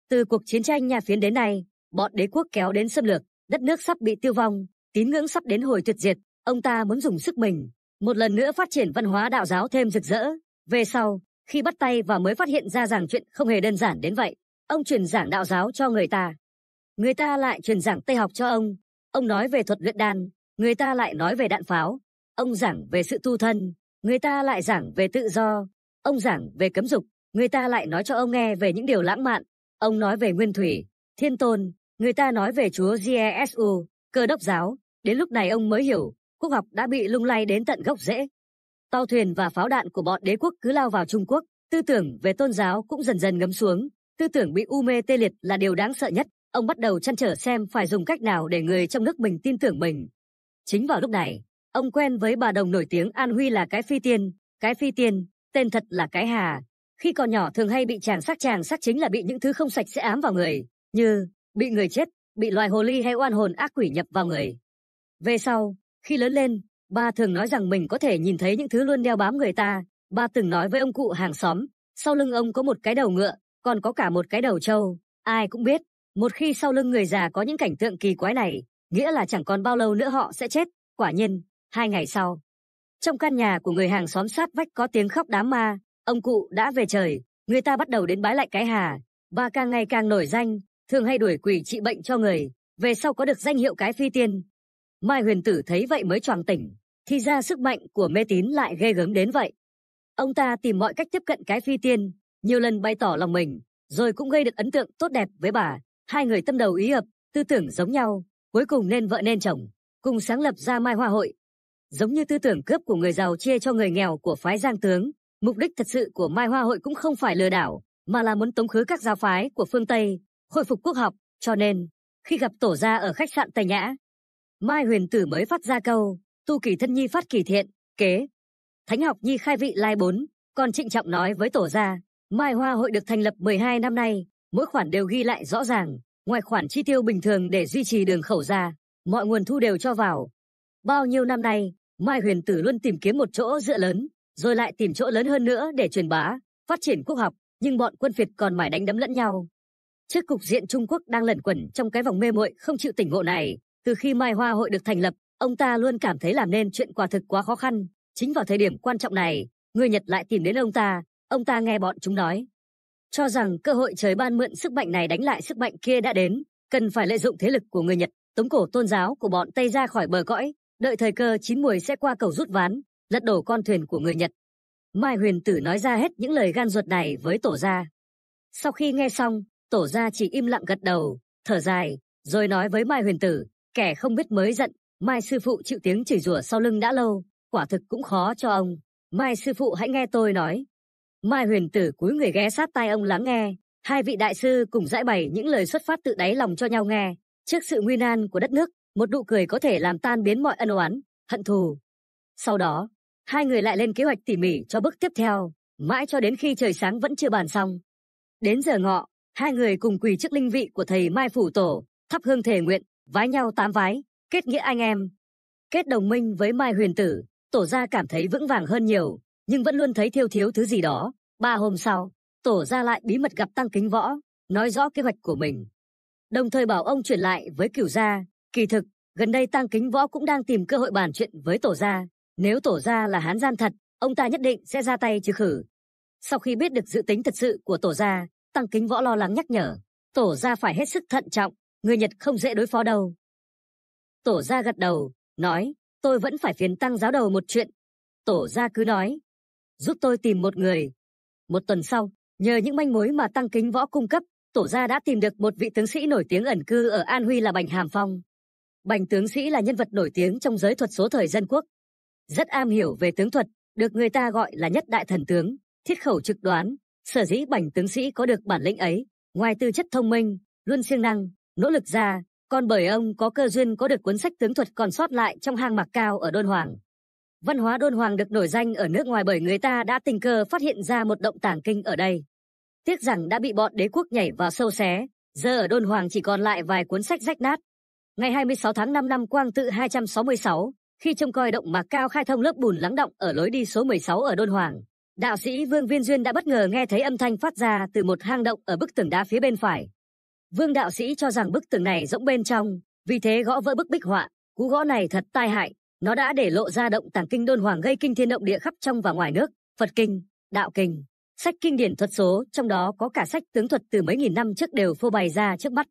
Từ cuộc chiến tranh nhà phiến đến nay, bọn đế quốc kéo đến xâm lược, đất nước sắp bị tiêu vong, tín ngưỡng sắp đến hồi tuyệt diệt, ông ta muốn dùng sức mình, một lần nữa phát triển văn hóa đạo giáo thêm rực rỡ. Về sau, khi bắt tay và mới phát hiện ra rằng chuyện không hề đơn giản đến vậy, ông truyền giảng đạo giáo cho người ta. Người ta lại truyền giảng Tây học cho ông, ông nói về thuật luyện đan, người ta lại nói về đạn pháo, ông giảng về sự tu thân, người ta lại giảng về tự do, Ông giảng về cấm dục, người ta lại nói cho ông nghe về những điều lãng mạn. Ông nói về nguyên thủy, thiên tôn, người ta nói về chúa Jesu, cơ đốc giáo. Đến lúc này ông mới hiểu, quốc học đã bị lung lay đến tận gốc rễ. Tàu thuyền và pháo đạn của bọn đế quốc cứ lao vào Trung Quốc, tư tưởng về tôn giáo cũng dần dần ngấm xuống. Tư tưởng bị u mê tê liệt là điều đáng sợ nhất. Ông bắt đầu chăn trở xem phải dùng cách nào để người trong nước mình tin tưởng mình. Chính vào lúc này, ông quen với bà đồng nổi tiếng An Huy là cái phi tiên. Cái phi tiên tên thật là cái hà. Khi còn nhỏ thường hay bị chàng sát chàng sát chính là bị những thứ không sạch sẽ ám vào người, như bị người chết, bị loài hồ ly hay oan hồn ác quỷ nhập vào người. Về sau, khi lớn lên, ba thường nói rằng mình có thể nhìn thấy những thứ luôn đeo bám người ta. Ba từng nói với ông cụ hàng xóm, sau lưng ông có một cái đầu ngựa, còn có cả một cái đầu trâu. Ai cũng biết, một khi sau lưng người già có những cảnh tượng kỳ quái này, nghĩa là chẳng còn bao lâu nữa họ sẽ chết. Quả nhiên, hai ngày sau, trong căn nhà của người hàng xóm sát vách có tiếng khóc đám ma, ông cụ đã về trời, người ta bắt đầu đến bái lại cái hà. và càng ngày càng nổi danh, thường hay đuổi quỷ trị bệnh cho người, về sau có được danh hiệu cái phi tiên. Mai huyền tử thấy vậy mới choàng tỉnh, thì ra sức mạnh của mê tín lại ghê gớm đến vậy. Ông ta tìm mọi cách tiếp cận cái phi tiên, nhiều lần bày tỏ lòng mình, rồi cũng gây được ấn tượng tốt đẹp với bà. Hai người tâm đầu ý hợp, tư tưởng giống nhau, cuối cùng nên vợ nên chồng, cùng sáng lập ra Mai Hoa Hội, Giống như tư tưởng cướp của người giàu chia cho người nghèo của phái Giang Tướng, mục đích thật sự của Mai Hoa Hội cũng không phải lừa đảo, mà là muốn tống khứ các giáo phái của phương Tây, khôi phục quốc học, cho nên, khi gặp tổ gia ở khách sạn Tây Nhã, Mai Huyền Tử mới phát ra câu, tu kỳ thân nhi phát kỳ thiện, kế. Thánh học nhi khai vị lai bốn, còn trịnh trọng nói với tổ gia, Mai Hoa Hội được thành lập 12 năm nay, mỗi khoản đều ghi lại rõ ràng, ngoài khoản chi tiêu bình thường để duy trì đường khẩu ra, mọi nguồn thu đều cho vào. Bao nhiêu năm nay, Mai huyền tử luôn tìm kiếm một chỗ dựa lớn, rồi lại tìm chỗ lớn hơn nữa để truyền bá, phát triển quốc học, nhưng bọn quân phiệt còn mãi đánh đấm lẫn nhau. Trước cục diện Trung Quốc đang lẩn quẩn trong cái vòng mê muội không chịu tỉnh ngộ này, từ khi Mai Hoa hội được thành lập, ông ta luôn cảm thấy làm nên chuyện quả thực quá khó khăn. Chính vào thời điểm quan trọng này, người Nhật lại tìm đến ông ta, ông ta nghe bọn chúng nói. Cho rằng cơ hội trời ban mượn sức mạnh này đánh lại sức mạnh kia đã đến, cần phải lợi dụng thế lực của người Nhật, tống cổ tôn giáo của bọn Tây ra khỏi bờ cõi, Đợi thời cơ chín muồi sẽ qua cầu rút ván, lật đổ con thuyền của người Nhật. Mai huyền tử nói ra hết những lời gan ruột này với tổ gia. Sau khi nghe xong, tổ gia chỉ im lặng gật đầu, thở dài, rồi nói với Mai huyền tử, kẻ không biết mới giận, Mai sư phụ chịu tiếng chửi rủa sau lưng đã lâu, quả thực cũng khó cho ông. Mai sư phụ hãy nghe tôi nói. Mai huyền tử cúi người ghé sát tai ông lắng nghe, hai vị đại sư cùng giải bày những lời xuất phát tự đáy lòng cho nhau nghe. Trước sự nguy nan của đất nước, một nụ cười có thể làm tan biến mọi ân oán, hận thù. Sau đó, hai người lại lên kế hoạch tỉ mỉ cho bước tiếp theo, mãi cho đến khi trời sáng vẫn chưa bàn xong. Đến giờ ngọ, hai người cùng quỳ trước linh vị của thầy Mai Phủ Tổ, thắp hương thề nguyện, vái nhau tám vái, kết nghĩa anh em. Kết đồng minh với Mai Huyền Tử, Tổ gia cảm thấy vững vàng hơn nhiều, nhưng vẫn luôn thấy thiếu thiếu thứ gì đó. Ba hôm sau, Tổ gia lại bí mật gặp Tăng Kính Võ, nói rõ kế hoạch của mình. Đồng thời bảo ông chuyển lại với cửu gia, Kỳ thực, gần đây Tăng Kính Võ cũng đang tìm cơ hội bàn chuyện với Tổ Gia. Nếu Tổ Gia là hán gian thật, ông ta nhất định sẽ ra tay trừ khử. Sau khi biết được dự tính thật sự của Tổ Gia, Tăng Kính Võ lo lắng nhắc nhở. Tổ Gia phải hết sức thận trọng, người Nhật không dễ đối phó đâu. Tổ Gia gật đầu, nói, tôi vẫn phải phiền Tăng giáo đầu một chuyện. Tổ Gia cứ nói, giúp tôi tìm một người. Một tuần sau, nhờ những manh mối mà Tăng Kính Võ cung cấp, Tổ Gia đã tìm được một vị tướng sĩ nổi tiếng ẩn cư ở An Huy là Bành Hàm Phong. Bành tướng sĩ là nhân vật nổi tiếng trong giới thuật số thời dân quốc. Rất am hiểu về tướng thuật, được người ta gọi là nhất đại thần tướng, thiết khẩu trực đoán. Sở dĩ bành tướng sĩ có được bản lĩnh ấy, ngoài tư chất thông minh, luôn siêng năng, nỗ lực ra, còn bởi ông có cơ duyên có được cuốn sách tướng thuật còn sót lại trong hang mạc cao ở Đôn Hoàng. Văn hóa Đôn Hoàng được nổi danh ở nước ngoài bởi người ta đã tình cờ phát hiện ra một động tàng kinh ở đây. Tiếc rằng đã bị bọn đế quốc nhảy vào sâu xé, giờ ở Đôn Hoàng chỉ còn lại vài cuốn sách rách nát, Ngày 26 tháng 5 năm Quang Tự 266, khi trông coi động mạc cao khai thông lớp bùn lắng động ở lối đi số 16 ở Đôn Hoàng, đạo sĩ Vương Viên Duyên đã bất ngờ nghe thấy âm thanh phát ra từ một hang động ở bức tường đá phía bên phải. Vương đạo sĩ cho rằng bức tường này rỗng bên trong, vì thế gõ vỡ bức bích họa, cú gõ này thật tai hại, nó đã để lộ ra động tàng kinh Đôn Hoàng gây kinh thiên động địa khắp trong và ngoài nước, Phật kinh, đạo kinh, sách kinh điển thuật số, trong đó có cả sách tướng thuật từ mấy nghìn năm trước đều phô bày ra trước mắt.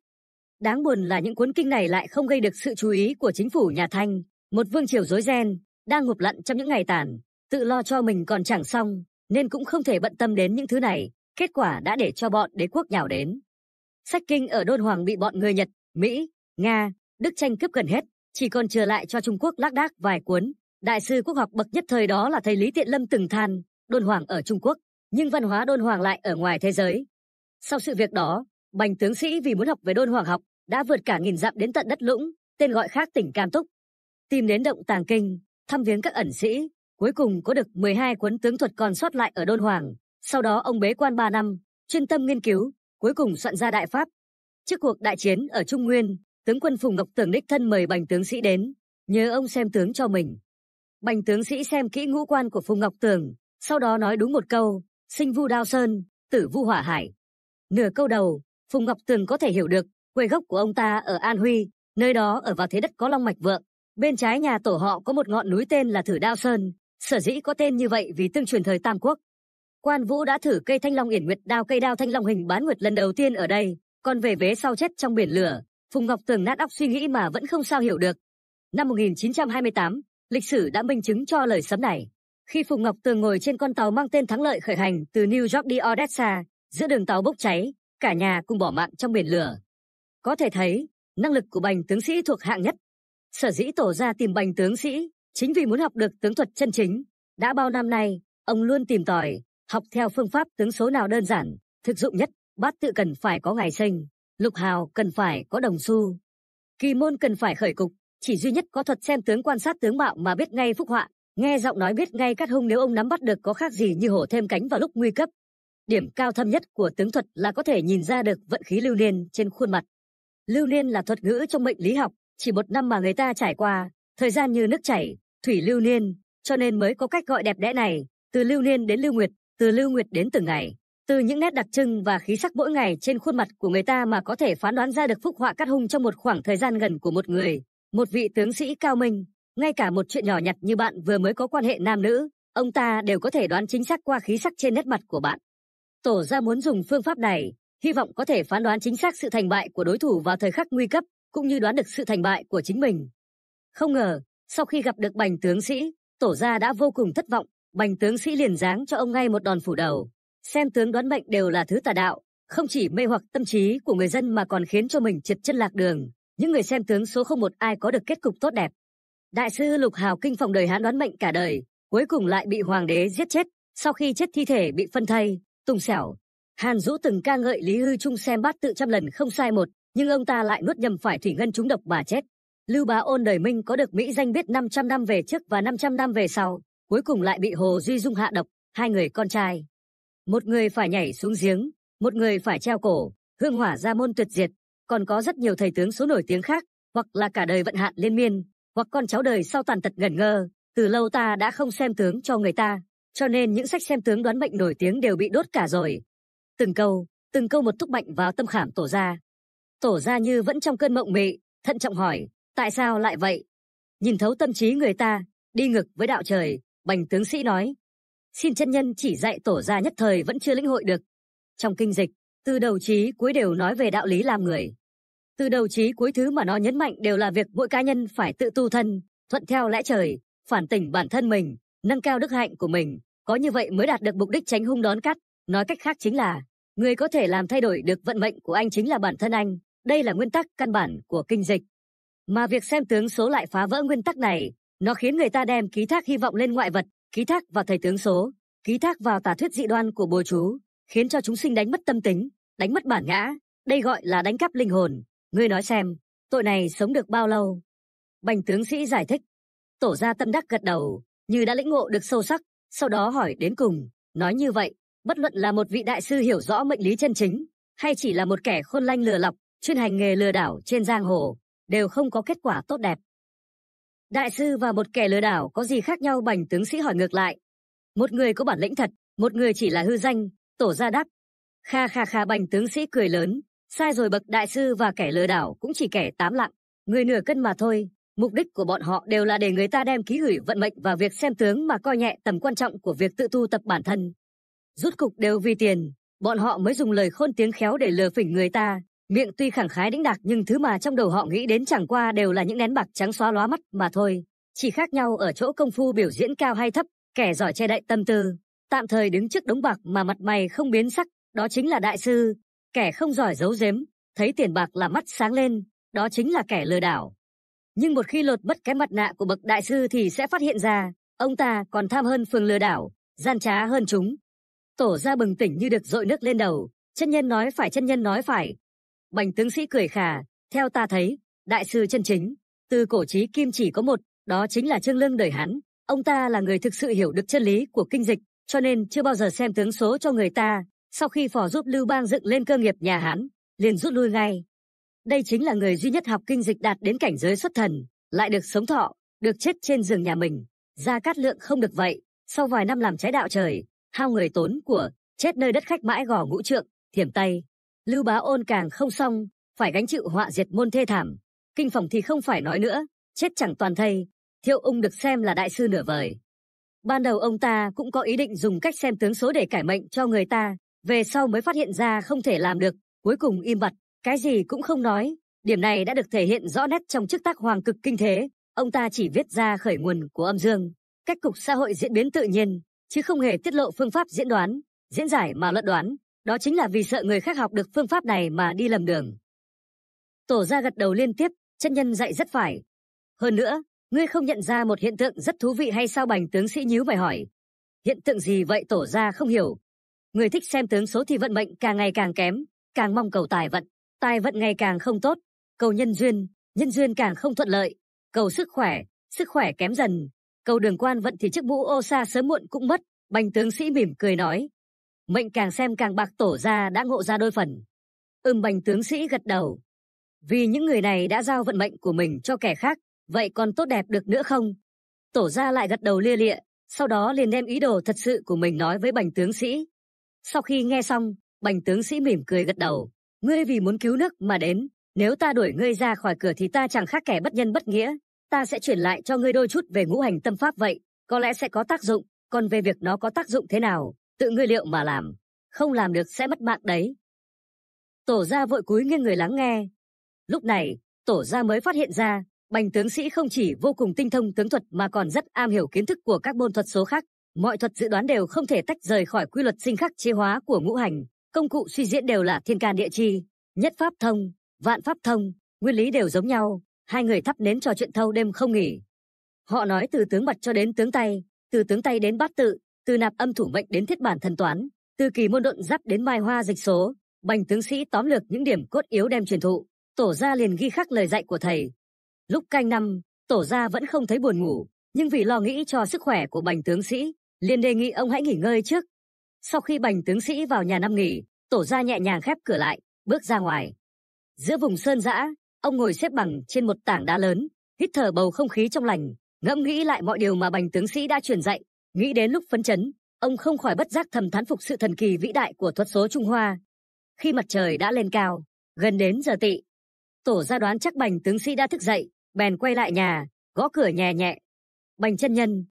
Đáng buồn là những cuốn kinh này lại không gây được sự chú ý của chính phủ nhà Thanh, một vương triều rối ren, đang ngụp lặn trong những ngày tàn, tự lo cho mình còn chẳng xong, nên cũng không thể bận tâm đến những thứ này, kết quả đã để cho bọn đế quốc nhào đến. Sách kinh ở Đôn Hoàng bị bọn người Nhật, Mỹ, Nga, Đức tranh cướp gần hết, chỉ còn trở lại cho Trung Quốc lác đác vài cuốn. Đại sư quốc học bậc nhất thời đó là thầy Lý Tiện Lâm từng than, Đôn Hoàng ở Trung Quốc, nhưng văn hóa Đôn Hoàng lại ở ngoài thế giới. Sau sự việc đó, Bành tướng sĩ vì muốn học về Đôn Hoàng học đã vượt cả nghìn dặm đến tận đất lũng, tên gọi khác tỉnh Cam Túc. Tìm đến động Tàng Kinh, thăm viếng các ẩn sĩ, cuối cùng có được 12 cuốn tướng thuật còn sót lại ở Đôn Hoàng. Sau đó ông bế quan 3 năm, chuyên tâm nghiên cứu, cuối cùng soạn ra đại pháp. Trước cuộc đại chiến ở Trung Nguyên, tướng quân Phùng Ngọc tường đích thân mời Bành tướng sĩ đến, nhớ ông xem tướng cho mình. Bành tướng sĩ xem kỹ ngũ quan của Phùng Ngọc tường, sau đó nói đúng một câu, sinh vu đao sơn, tử vu hỏa hải. Nửa câu đầu, Phùng Ngọc Tường có thể hiểu được, Quê gốc của ông ta ở An Huy, nơi đó ở vào thế đất có long mạch vượng. Bên trái nhà tổ họ có một ngọn núi tên là Thử Đao Sơn, sở dĩ có tên như vậy vì tương truyền thời Tam Quốc. Quan Vũ đã thử cây Thanh Long Yển Nguyệt đao cây đao Thanh Long hình bán nguyệt lần đầu tiên ở đây, còn về vế sau chết trong biển lửa, Phùng Ngọc Tường nát óc suy nghĩ mà vẫn không sao hiểu được. Năm 1928, lịch sử đã minh chứng cho lời sấm này. Khi Phùng Ngọc Tường ngồi trên con tàu mang tên Thắng Lợi khởi hành từ New York đi Odessa, giữa đường tàu bốc cháy, cả nhà cùng bỏ mạng trong biển lửa. Có thể thấy, năng lực của bành tướng sĩ thuộc hạng nhất. Sở dĩ tổ ra tìm bành tướng sĩ, chính vì muốn học được tướng thuật chân chính. Đã bao năm nay, ông luôn tìm tòi, học theo phương pháp tướng số nào đơn giản, thực dụng nhất, bát tự cần phải có ngày sinh, lục hào cần phải có đồng xu. Kỳ môn cần phải khởi cục, chỉ duy nhất có thuật xem tướng quan sát tướng mạo mà biết ngay phúc họa, nghe giọng nói biết ngay cát hung nếu ông nắm bắt được có khác gì như hổ thêm cánh vào lúc nguy cấp. Điểm cao thâm nhất của tướng thuật là có thể nhìn ra được vận khí lưu niên trên khuôn mặt Lưu niên là thuật ngữ trong mệnh lý học, chỉ một năm mà người ta trải qua, thời gian như nước chảy, thủy lưu niên, cho nên mới có cách gọi đẹp đẽ này, từ lưu niên đến lưu nguyệt, từ lưu nguyệt đến từng ngày. Từ những nét đặc trưng và khí sắc mỗi ngày trên khuôn mặt của người ta mà có thể phán đoán ra được phúc họa cắt hung trong một khoảng thời gian gần của một người, một vị tướng sĩ cao minh, ngay cả một chuyện nhỏ nhặt như bạn vừa mới có quan hệ nam nữ, ông ta đều có thể đoán chính xác qua khí sắc trên nét mặt của bạn. Tổ gia muốn dùng phương pháp này, hy vọng có thể phán đoán chính xác sự thành bại của đối thủ vào thời khắc nguy cấp, cũng như đoán được sự thành bại của chính mình. Không ngờ, sau khi gặp được bành tướng sĩ, tổ gia đã vô cùng thất vọng, bành tướng sĩ liền giáng cho ông ngay một đòn phủ đầu. Xem tướng đoán mệnh đều là thứ tà đạo, không chỉ mê hoặc tâm trí của người dân mà còn khiến cho mình trượt chân lạc đường. Những người xem tướng số không một ai có được kết cục tốt đẹp. Đại sư Lục Hào kinh phòng đời hãn đoán mệnh cả đời, cuối cùng lại bị hoàng đế giết chết, sau khi chết thi thể bị phân thay, tung sẻo. Hàn Dũ từng ca ngợi Lý Hư Trung xem bát tự trăm lần không sai một, nhưng ông ta lại nuốt nhầm phải thủy ngân trúng độc bà chết. Lưu Bá Ôn đời Minh có được Mỹ danh biết 500 năm về trước và 500 năm về sau, cuối cùng lại bị Hồ Duy Dung hạ độc, hai người con trai. Một người phải nhảy xuống giếng, một người phải treo cổ, hương hỏa ra môn tuyệt diệt, còn có rất nhiều thầy tướng số nổi tiếng khác, hoặc là cả đời vận hạn liên miên, hoặc con cháu đời sau tàn tật ngẩn ngơ, từ lâu ta đã không xem tướng cho người ta, cho nên những sách xem tướng đoán mệnh nổi tiếng đều bị đốt cả rồi, Từng câu, từng câu một thúc mạnh vào tâm khảm tổ ra. Tổ ra như vẫn trong cơn mộng mị, thận trọng hỏi, tại sao lại vậy? Nhìn thấu tâm trí người ta, đi ngược với đạo trời, bành tướng sĩ nói. Xin chân nhân chỉ dạy tổ ra nhất thời vẫn chưa lĩnh hội được. Trong kinh dịch, từ đầu chí cuối đều nói về đạo lý làm người. Từ đầu chí cuối thứ mà nó nhấn mạnh đều là việc mỗi cá nhân phải tự tu thân, thuận theo lẽ trời, phản tỉnh bản thân mình, nâng cao đức hạnh của mình, có như vậy mới đạt được mục đích tránh hung đón cắt, nói cách khác chính là Người có thể làm thay đổi được vận mệnh của anh chính là bản thân anh. Đây là nguyên tắc căn bản của kinh dịch. Mà việc xem tướng số lại phá vỡ nguyên tắc này, nó khiến người ta đem ký thác hy vọng lên ngoại vật, ký thác vào thầy tướng số, ký thác vào tà thuyết dị đoan của bùa chú, khiến cho chúng sinh đánh mất tâm tính, đánh mất bản ngã. Đây gọi là đánh cắp linh hồn. Ngươi nói xem, tội này sống được bao lâu? Bành tướng sĩ giải thích. Tổ gia tâm đắc gật đầu, như đã lĩnh ngộ được sâu sắc, sau đó hỏi đến cùng, nói như vậy, Bất luận là một vị đại sư hiểu rõ mệnh lý chân chính, hay chỉ là một kẻ khôn lanh lừa lọc, chuyên hành nghề lừa đảo trên giang hồ, đều không có kết quả tốt đẹp. Đại sư và một kẻ lừa đảo có gì khác nhau bành tướng sĩ hỏi ngược lại. Một người có bản lĩnh thật, một người chỉ là hư danh, tổ gia đắc. Kha kha kha bành tướng sĩ cười lớn, sai rồi bậc đại sư và kẻ lừa đảo cũng chỉ kẻ tám lặng người nửa cân mà thôi. Mục đích của bọn họ đều là để người ta đem ký gửi vận mệnh và việc xem tướng mà coi nhẹ tầm quan trọng của việc tự tu tập bản thân. Rút cục đều vì tiền, bọn họ mới dùng lời khôn tiếng khéo để lừa phỉnh người ta. Miệng tuy khẳng khái đĩnh đạc nhưng thứ mà trong đầu họ nghĩ đến chẳng qua đều là những nén bạc trắng xóa lóa mắt mà thôi. Chỉ khác nhau ở chỗ công phu biểu diễn cao hay thấp, kẻ giỏi che đậy tâm tư. Tạm thời đứng trước đống bạc mà mặt mày không biến sắc, đó chính là đại sư. Kẻ không giỏi giấu giếm, thấy tiền bạc là mắt sáng lên, đó chính là kẻ lừa đảo. Nhưng một khi lột mất cái mặt nạ của bậc đại sư thì sẽ phát hiện ra, ông ta còn tham hơn phường lừa đảo, gian trá hơn chúng, Tổ ra bừng tỉnh như được dội nước lên đầu, chân nhân nói phải chân nhân nói phải. Bành tướng sĩ cười khà, theo ta thấy, đại sư chân chính, từ cổ chí kim chỉ có một, đó chính là Trương Lương đời hắn. Ông ta là người thực sự hiểu được chân lý của kinh dịch, cho nên chưa bao giờ xem tướng số cho người ta. Sau khi phò giúp Lưu Bang dựng lên cơ nghiệp nhà hắn, liền rút lui ngay. Đây chính là người duy nhất học kinh dịch đạt đến cảnh giới xuất thần, lại được sống thọ, được chết trên giường nhà mình. Gia Cát Lượng không được vậy, sau vài năm làm trái đạo trời, hao người tốn của, chết nơi đất khách mãi gò ngũ trượng, thiểm tay. Lưu bá ôn càng không xong, phải gánh chịu họa diệt môn thê thảm. Kinh phòng thì không phải nói nữa, chết chẳng toàn thây. Thiệu ung được xem là đại sư nửa vời. Ban đầu ông ta cũng có ý định dùng cách xem tướng số để cải mệnh cho người ta, về sau mới phát hiện ra không thể làm được, cuối cùng im bặt, cái gì cũng không nói. Điểm này đã được thể hiện rõ nét trong chức tác hoàng cực kinh thế, ông ta chỉ viết ra khởi nguồn của âm dương, cách cục xã hội diễn biến tự nhiên, chứ không hề tiết lộ phương pháp diễn đoán, diễn giải mà luận đoán. Đó chính là vì sợ người khác học được phương pháp này mà đi lầm đường. Tổ ra gật đầu liên tiếp, chân nhân dạy rất phải. Hơn nữa, ngươi không nhận ra một hiện tượng rất thú vị hay sao bành tướng sĩ nhíu mày hỏi. Hiện tượng gì vậy tổ ra không hiểu. Người thích xem tướng số thì vận mệnh càng ngày càng kém, càng mong cầu tài vận, tài vận ngày càng không tốt, cầu nhân duyên, nhân duyên càng không thuận lợi, cầu sức khỏe, sức khỏe kém dần, câu đường quan vận thì chức vũ ô sa sớm muộn cũng mất, bành tướng sĩ mỉm cười nói. Mệnh càng xem càng bạc tổ ra đã ngộ ra đôi phần. ưm bành tướng sĩ gật đầu. Vì những người này đã giao vận mệnh của mình cho kẻ khác, vậy còn tốt đẹp được nữa không? Tổ ra lại gật đầu lia lịa, sau đó liền đem ý đồ thật sự của mình nói với bành tướng sĩ. Sau khi nghe xong, bành tướng sĩ mỉm cười gật đầu. Ngươi vì muốn cứu nước mà đến, nếu ta đuổi ngươi ra khỏi cửa thì ta chẳng khác kẻ bất nhân bất nghĩa, ta sẽ chuyển lại cho ngươi đôi chút về ngũ hành tâm pháp vậy, có lẽ sẽ có tác dụng, còn về việc nó có tác dụng thế nào, tự ngươi liệu mà làm, không làm được sẽ mất mạng đấy. Tổ gia vội cúi nghiêng người lắng nghe. Lúc này, tổ gia mới phát hiện ra, bành tướng sĩ không chỉ vô cùng tinh thông tướng thuật mà còn rất am hiểu kiến thức của các môn thuật số khác. Mọi thuật dự đoán đều không thể tách rời khỏi quy luật sinh khắc chế hóa của ngũ hành. Công cụ suy diễn đều là thiên can địa chi, nhất pháp thông, vạn pháp thông, nguyên lý đều giống nhau. Hai người thắp nến trò chuyện thâu đêm không nghỉ. Họ nói từ tướng mặt cho đến tướng tay, từ tướng tay đến bát tự, từ nạp âm thủ mệnh đến thiết bản thần toán, từ kỳ môn độn giáp đến mai hoa dịch số. Bành tướng sĩ tóm lược những điểm cốt yếu đem truyền thụ, tổ gia liền ghi khắc lời dạy của thầy. Lúc canh năm, tổ gia vẫn không thấy buồn ngủ, nhưng vì lo nghĩ cho sức khỏe của bành tướng sĩ, liền đề nghị ông hãy nghỉ ngơi trước. Sau khi bành tướng sĩ vào nhà năm nghỉ, tổ gia nhẹ nhàng khép cửa lại, bước ra ngoài. Giữa vùng sơn dã, Ông ngồi xếp bằng trên một tảng đá lớn, hít thở bầu không khí trong lành, ngẫm nghĩ lại mọi điều mà bành tướng sĩ đã truyền dạy. Nghĩ đến lúc phấn chấn, ông không khỏi bất giác thầm thán phục sự thần kỳ vĩ đại của thuật số Trung Hoa. Khi mặt trời đã lên cao, gần đến giờ tị, tổ gia đoán chắc bành tướng sĩ đã thức dậy, bèn quay lại nhà, gõ cửa nhẹ nhẹ. Bành chân nhân,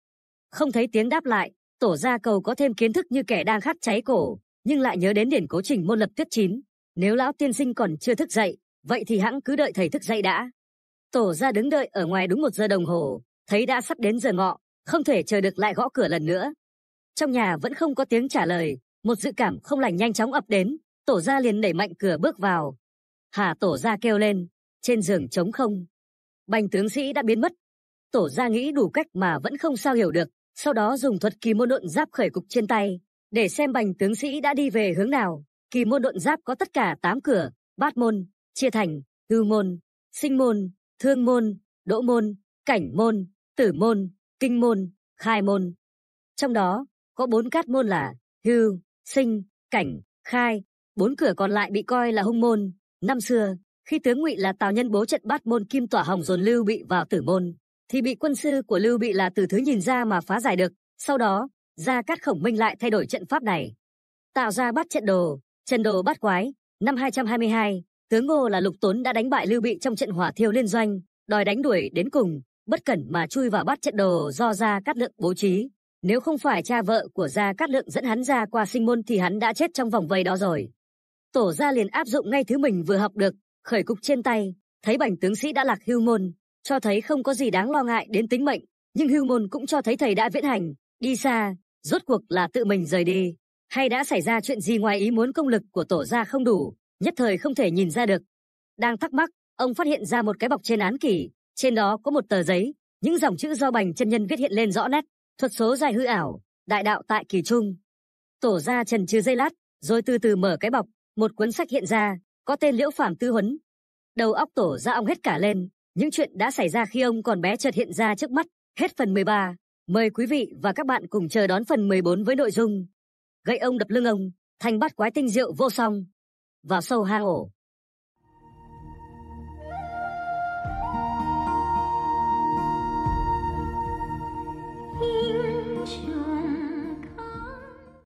không thấy tiếng đáp lại, tổ gia cầu có thêm kiến thức như kẻ đang khát cháy cổ, nhưng lại nhớ đến điển cố trình môn lập tuyết chín. Nếu lão tiên sinh còn chưa thức dậy, Vậy thì hãng cứ đợi thầy thức dậy đã. Tổ ra đứng đợi ở ngoài đúng một giờ đồng hồ, thấy đã sắp đến giờ ngọ, không thể chờ được lại gõ cửa lần nữa. Trong nhà vẫn không có tiếng trả lời, một dự cảm không lành nhanh chóng ập đến, tổ ra liền đẩy mạnh cửa bước vào. Hà tổ ra kêu lên, trên giường trống không. Bành tướng sĩ đã biến mất. Tổ ra nghĩ đủ cách mà vẫn không sao hiểu được, sau đó dùng thuật kỳ môn độn giáp khởi cục trên tay, để xem bành tướng sĩ đã đi về hướng nào. Kỳ môn độn giáp có tất cả 8 cửa, bát môn, chia thành hư môn, sinh môn, thương môn, đỗ môn, cảnh môn, tử môn, kinh môn, khai môn. Trong đó, có bốn cát môn là hư, sinh, cảnh, khai, bốn cửa còn lại bị coi là hung môn. Năm xưa, khi tướng ngụy là tào nhân bố trận bát môn kim tỏa hồng dồn lưu bị vào tử môn, thì bị quân sư của lưu bị là từ thứ nhìn ra mà phá giải được. Sau đó, gia cát khổng minh lại thay đổi trận pháp này, tạo ra bát trận đồ, trận đồ bát quái. Năm 222, Tướng Ngô là Lục Tốn đã đánh bại Lưu Bị trong trận hỏa thiêu liên doanh, đòi đánh đuổi đến cùng, bất cẩn mà chui vào bắt trận đồ do Gia Cát Lượng bố trí. Nếu không phải cha vợ của Gia Cát Lượng dẫn hắn ra qua sinh môn thì hắn đã chết trong vòng vây đó rồi. Tổ gia liền áp dụng ngay thứ mình vừa học được, khởi cục trên tay, thấy bành tướng sĩ đã lạc hưu môn, cho thấy không có gì đáng lo ngại đến tính mệnh, nhưng hưu môn cũng cho thấy thầy đã viễn hành, đi xa, rốt cuộc là tự mình rời đi, hay đã xảy ra chuyện gì ngoài ý muốn công lực của tổ gia không đủ, nhất thời không thể nhìn ra được. Đang thắc mắc, ông phát hiện ra một cái bọc trên án kỷ, trên đó có một tờ giấy, những dòng chữ do bành chân nhân viết hiện lên rõ nét, thuật số dài hư ảo, đại đạo tại kỳ trung. Tổ ra trần trừ dây lát, rồi từ từ mở cái bọc, một cuốn sách hiện ra, có tên Liễu Phạm Tư Huấn. Đầu óc tổ ra ông hết cả lên, những chuyện đã xảy ra khi ông còn bé chợt hiện ra trước mắt, hết phần 13. Mời quý vị và các bạn cùng chờ đón phần 14 với nội dung Gậy ông đập lưng ông, thành bát quái tinh rượu vô song vào sâu hang ổ.